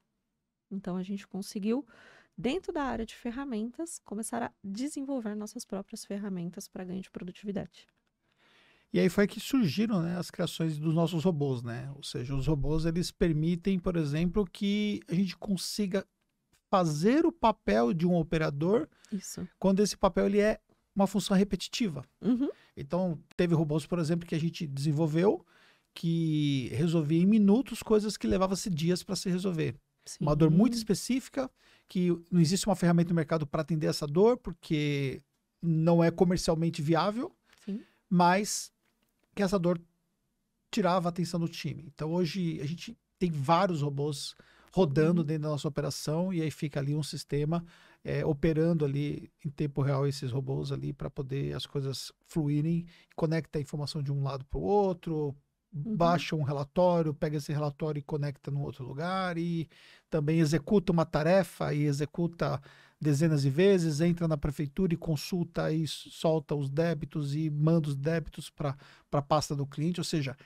Então, a gente conseguiu dentro da área de ferramentas, começar a desenvolver nossas próprias ferramentas para ganho de produtividade. E aí foi que surgiram né, as criações dos nossos robôs, né? Ou seja, os robôs eles permitem, por exemplo, que a gente consiga fazer o papel de um operador Isso. quando esse papel ele é uma função repetitiva. Uhum. Então, teve robôs, por exemplo, que a gente desenvolveu que resolvia em minutos coisas que levava-se dias para se resolver. Sim. Uma dor muito específica, que não existe uma ferramenta no mercado para atender essa dor, porque não é comercialmente viável, Sim. mas que essa dor tirava a atenção do time. Então hoje a gente tem vários robôs rodando uhum. dentro da nossa operação e aí fica ali um sistema é, operando ali em tempo real esses robôs ali para poder as coisas fluírem, conecta a informação de um lado para o outro, uhum. baixa um relatório, pega esse relatório e conecta num outro lugar, e também executa uma tarefa e executa dezenas de vezes, entra na prefeitura e consulta e solta os débitos e manda os débitos para a pasta do cliente, ou seja,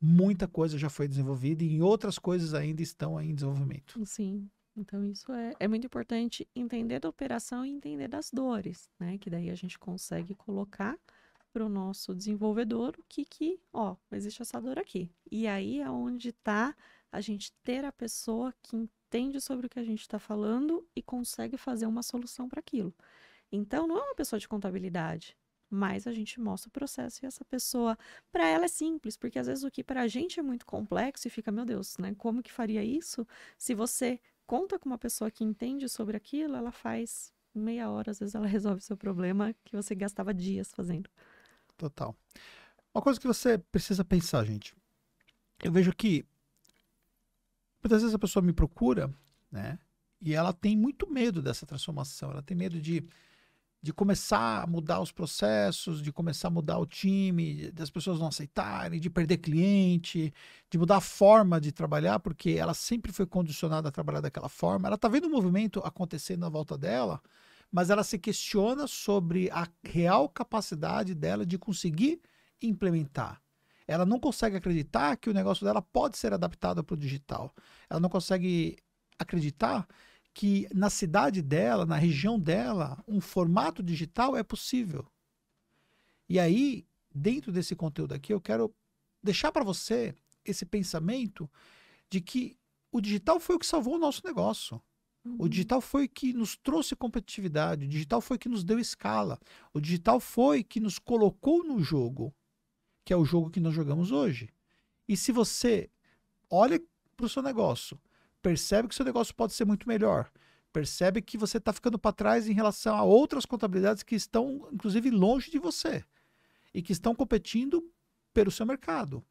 muita coisa já foi desenvolvida e outras coisas ainda estão em desenvolvimento. Sim. Então, isso é, é muito importante entender da operação e entender das dores, né? Que daí a gente consegue colocar para o nosso desenvolvedor o que que, ó, existe essa dor aqui. E aí é onde está a gente ter a pessoa que entende sobre o que a gente está falando e consegue fazer uma solução para aquilo. Então, não é uma pessoa de contabilidade, mas a gente mostra o processo e essa pessoa, para ela é simples, porque às vezes o que para a gente é muito complexo e fica, meu Deus, né? Como que faria isso? Se você conta com uma pessoa que entende sobre aquilo, ela faz meia hora, às vezes ela resolve seu problema que você gastava dias fazendo total. Uma coisa que você precisa pensar, gente. Eu vejo que muitas vezes a pessoa me procura, né? E ela tem muito medo dessa transformação, ela tem medo de, de começar a mudar os processos, de começar a mudar o time, das pessoas não aceitarem, de perder cliente, de mudar a forma de trabalhar, porque ela sempre foi condicionada a trabalhar daquela forma. Ela tá vendo o movimento acontecendo na volta dela, mas ela se questiona sobre a real capacidade dela de conseguir implementar. Ela não consegue acreditar que o negócio dela pode ser adaptado para o digital. Ela não consegue acreditar que na cidade dela, na região dela, um formato digital é possível. E aí, dentro desse conteúdo aqui, eu quero deixar para você esse pensamento de que o digital foi o que salvou o nosso negócio. O uhum. digital foi que nos trouxe competitividade, o digital foi que nos deu escala, o digital foi que nos colocou no jogo, que é o jogo que nós jogamos hoje. E se você olha para o seu negócio, percebe que seu negócio pode ser muito melhor, percebe que você está ficando para trás em relação a outras contabilidades que estão, inclusive, longe de você e que estão competindo pelo seu mercado.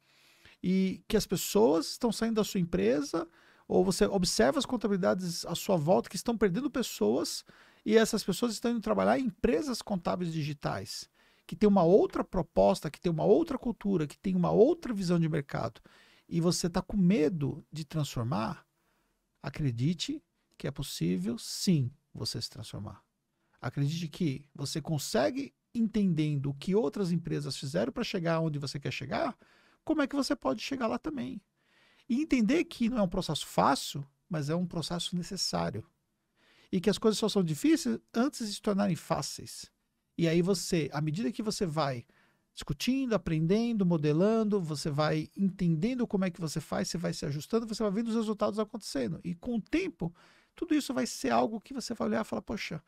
E que as pessoas estão saindo da sua empresa ou você observa as contabilidades à sua volta que estão perdendo pessoas e essas pessoas estão indo trabalhar em empresas contábeis digitais, que tem uma outra proposta, que tem uma outra cultura, que tem uma outra visão de mercado, e você está com medo de transformar, acredite que é possível, sim, você se transformar. Acredite que você consegue, entendendo o que outras empresas fizeram para chegar onde você quer chegar, como é que você pode chegar lá também. E entender que não é um processo fácil, mas é um processo necessário. E que as coisas só são difíceis antes de se tornarem fáceis. E aí você, à medida que você vai discutindo, aprendendo, modelando, você vai entendendo como é que você faz, você vai se ajustando, você vai vendo os resultados acontecendo. E com o tempo, tudo isso vai ser algo que você vai olhar e falar, poxa,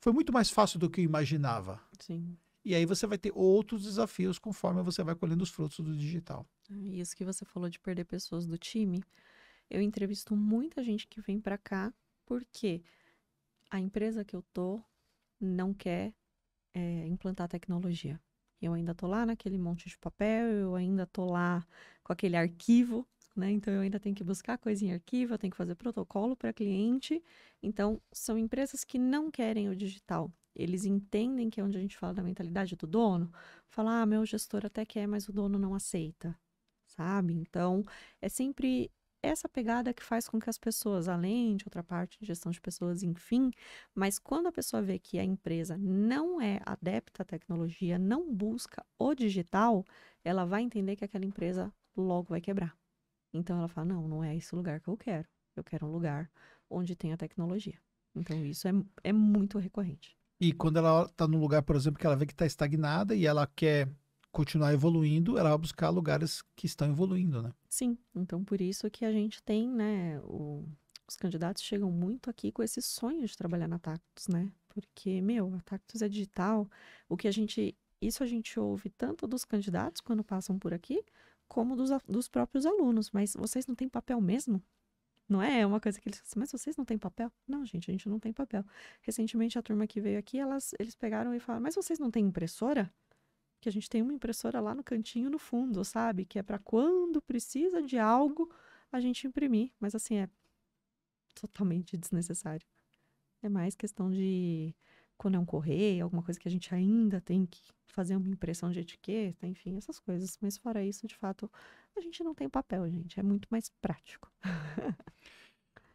foi muito mais fácil do que eu imaginava. Sim. E aí você vai ter outros desafios conforme você vai colhendo os frutos do digital. Isso que você falou de perder pessoas do time. Eu entrevisto muita gente que vem para cá porque a empresa que eu tô não quer é, implantar tecnologia. Eu ainda tô lá naquele monte de papel, eu ainda tô lá com aquele arquivo, né? Então eu ainda tenho que buscar coisa em arquivo, eu tenho que fazer protocolo para cliente. Então são empresas que não querem o digital. Eles entendem que é onde a gente fala da mentalidade do dono, falar, ah, meu gestor até quer, mas o dono não aceita sabe? Então, é sempre essa pegada que faz com que as pessoas, além de outra parte, de gestão de pessoas, enfim, mas quando a pessoa vê que a empresa não é adepta à tecnologia, não busca o digital, ela vai entender que aquela empresa logo vai quebrar. Então ela fala: não, não é esse lugar que eu quero. Eu quero um lugar onde tem a tecnologia. Então isso é, é muito recorrente. E quando ela está num lugar, por exemplo, que ela vê que está estagnada e ela quer continuar evoluindo, ela vai buscar lugares que estão evoluindo, né? Sim, então por isso que a gente tem, né, o... os candidatos chegam muito aqui com esse sonho de trabalhar na Tactus, né? Porque, meu, a Tactus é digital, o que a gente, isso a gente ouve tanto dos candidatos quando passam por aqui, como dos, dos próprios alunos, mas vocês não têm papel mesmo? Não é, é uma coisa que eles falam, assim, mas vocês não têm papel? Não, gente, a gente não tem papel. Recentemente a turma que veio aqui, elas, eles pegaram e falaram, mas vocês não têm impressora? que a gente tem uma impressora lá no cantinho no fundo, sabe? Que é para quando precisa de algo a gente imprimir, mas assim é totalmente desnecessário. É mais questão de quando é um correio, alguma coisa que a gente ainda tem que fazer uma impressão de etiqueta, enfim, essas coisas. Mas fora isso, de fato, a gente não tem papel, gente. É muito mais prático.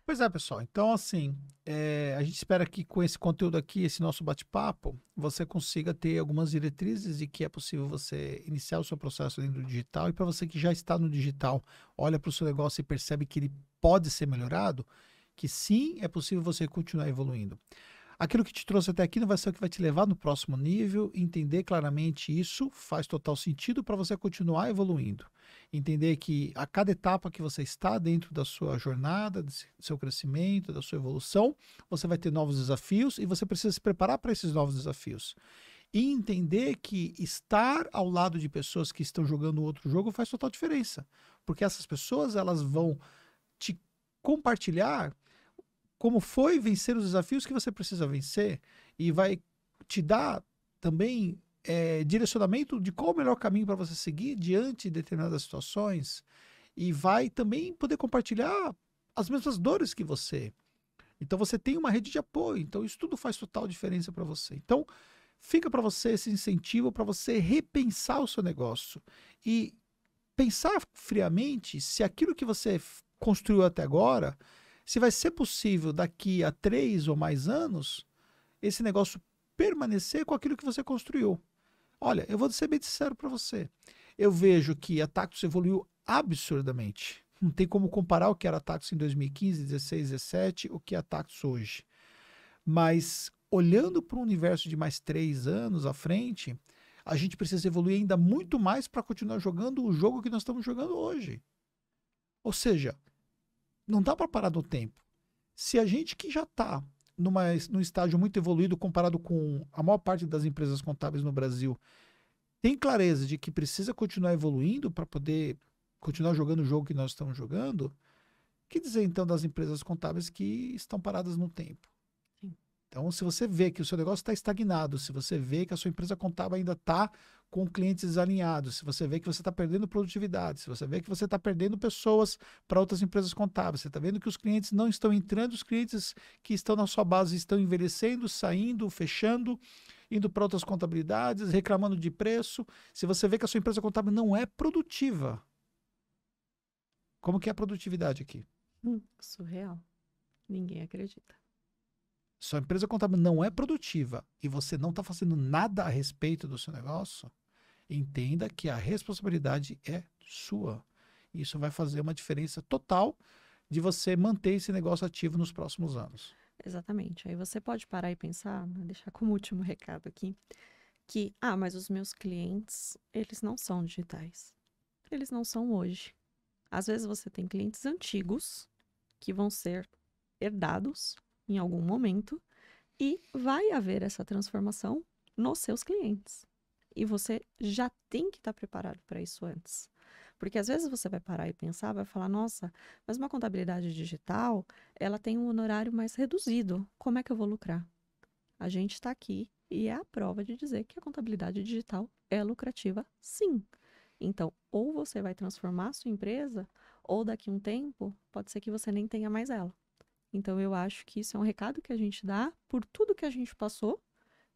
Pois é, pessoal. Então, assim, é, a gente espera que com esse conteúdo aqui, esse nosso bate-papo, você consiga ter algumas diretrizes de que é possível você iniciar o seu processo dentro do digital. E para você que já está no digital, olha para o seu negócio e percebe que ele pode ser melhorado, que sim, é possível você continuar evoluindo. Aquilo que te trouxe até aqui não vai ser o que vai te levar no próximo nível. Entender claramente isso faz total sentido para você continuar evoluindo. Entender que a cada etapa que você está dentro da sua jornada, do seu crescimento, da sua evolução, você vai ter novos desafios e você precisa se preparar para esses novos desafios. E entender que estar ao lado de pessoas que estão jogando outro jogo faz total diferença, porque essas pessoas elas vão te compartilhar como foi vencer os desafios que você precisa vencer e vai te dar também é, direcionamento de qual o melhor caminho para você seguir diante de determinadas situações e vai também poder compartilhar as mesmas dores que você. Então você tem uma rede de apoio, então isso tudo faz total diferença para você. Então fica para você esse incentivo para você repensar o seu negócio e pensar friamente se aquilo que você construiu até agora se vai ser possível daqui a três ou mais anos esse negócio permanecer com aquilo que você construiu. Olha, eu vou ser bem sincero para você. Eu vejo que a Tactus evoluiu absurdamente. Não tem como comparar o que era a Tactus em 2015, 16, 17, o que é a Tactus hoje. Mas olhando para um universo de mais três anos à frente, a gente precisa evoluir ainda muito mais para continuar jogando o jogo que nós estamos jogando hoje. Ou seja, não dá para parar do tempo. Se a gente que já está num estágio muito evoluído comparado com a maior parte das empresas contábeis no Brasil, tem clareza de que precisa continuar evoluindo para poder continuar jogando o jogo que nós estamos jogando, que dizer então das empresas contábeis que estão paradas no tempo? Sim. Então, se você vê que o seu negócio está estagnado, se você vê que a sua empresa contábil ainda está com clientes desalinhados. se você vê que você está perdendo produtividade, se você vê que você está perdendo pessoas para outras empresas contábeis, você está vendo que os clientes não estão entrando, os clientes que estão na sua base estão envelhecendo, saindo, fechando, indo para outras contabilidades, reclamando de preço. Se você vê que a sua empresa contábil não é produtiva, como que é a produtividade aqui? Hum, surreal. Ninguém acredita sua empresa contábil não é produtiva e você não está fazendo nada a respeito do seu negócio, Entenda que a responsabilidade é sua. Isso vai fazer uma diferença total de você manter esse negócio ativo nos próximos anos. Exatamente. Aí você pode parar e pensar, né, deixar como último recado aqui, que, ah, mas os meus clientes, eles não são digitais. Eles não são hoje. Às vezes você tem clientes antigos que vão ser herdados em algum momento e vai haver essa transformação nos seus clientes. E você já tem que estar tá preparado para isso antes. Porque às vezes você vai parar e pensar, vai falar, nossa, mas uma contabilidade digital, ela tem um honorário mais reduzido. Como é que eu vou lucrar? A gente está aqui e é a prova de dizer que a contabilidade digital é lucrativa, sim. Então, ou você vai transformar a sua empresa, ou daqui a um tempo, pode ser que você nem tenha mais ela. Então, eu acho que isso é um recado que a gente dá por tudo que a gente passou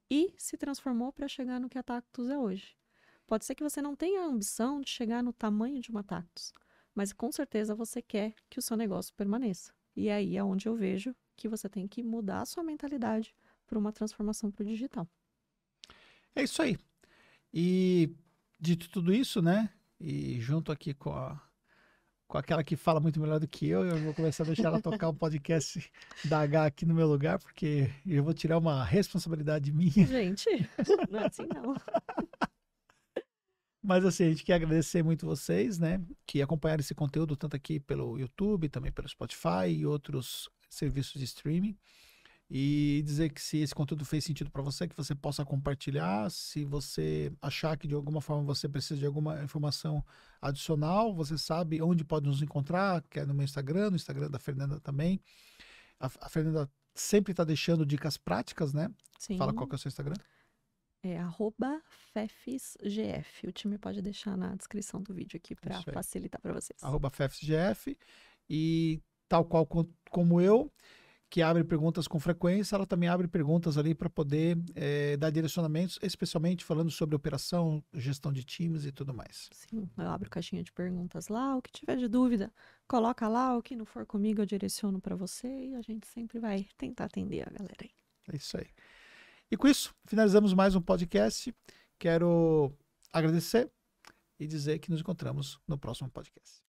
e se transformou para chegar no que a Tactus é hoje. Pode ser que você não tenha a ambição de chegar no tamanho de uma Tactus, mas com certeza você quer que o seu negócio permaneça. E é aí é onde eu vejo que você tem que mudar a sua mentalidade para uma transformação para o digital. É isso aí. E dito tudo isso, né? E junto aqui com a com aquela que fala muito melhor do que eu. Eu vou começar a deixar ela tocar o um podcast da H aqui no meu lugar, porque eu vou tirar uma responsabilidade minha. Gente, não é assim não. Mas assim, a gente quer agradecer muito vocês, né, que acompanharam esse conteúdo tanto aqui pelo YouTube, também pelo Spotify e outros serviços de streaming e dizer que se esse conteúdo fez sentido para você, que você possa compartilhar. Se você achar que de alguma forma você precisa de alguma informação adicional, você sabe onde pode nos encontrar, que é no meu Instagram, no Instagram da Fernanda também. A, a Fernanda sempre está deixando dicas práticas, né? Sim. Fala qual que é o seu Instagram. É arroba FEFSGF. O time pode deixar na descrição do vídeo aqui para facilitar para vocês. Arroba FEFSGF. E tal qual como eu, que abre perguntas com frequência, ela também abre perguntas ali para poder é, dar direcionamentos, especialmente falando sobre operação, gestão de times e tudo mais. Sim, eu abro caixinha de perguntas lá, o que tiver de dúvida, coloca lá, o que não for comigo eu direciono para você e a gente sempre vai tentar atender a galera aí. É isso aí. E com isso, finalizamos mais um podcast. Quero agradecer e dizer que nos encontramos no próximo podcast.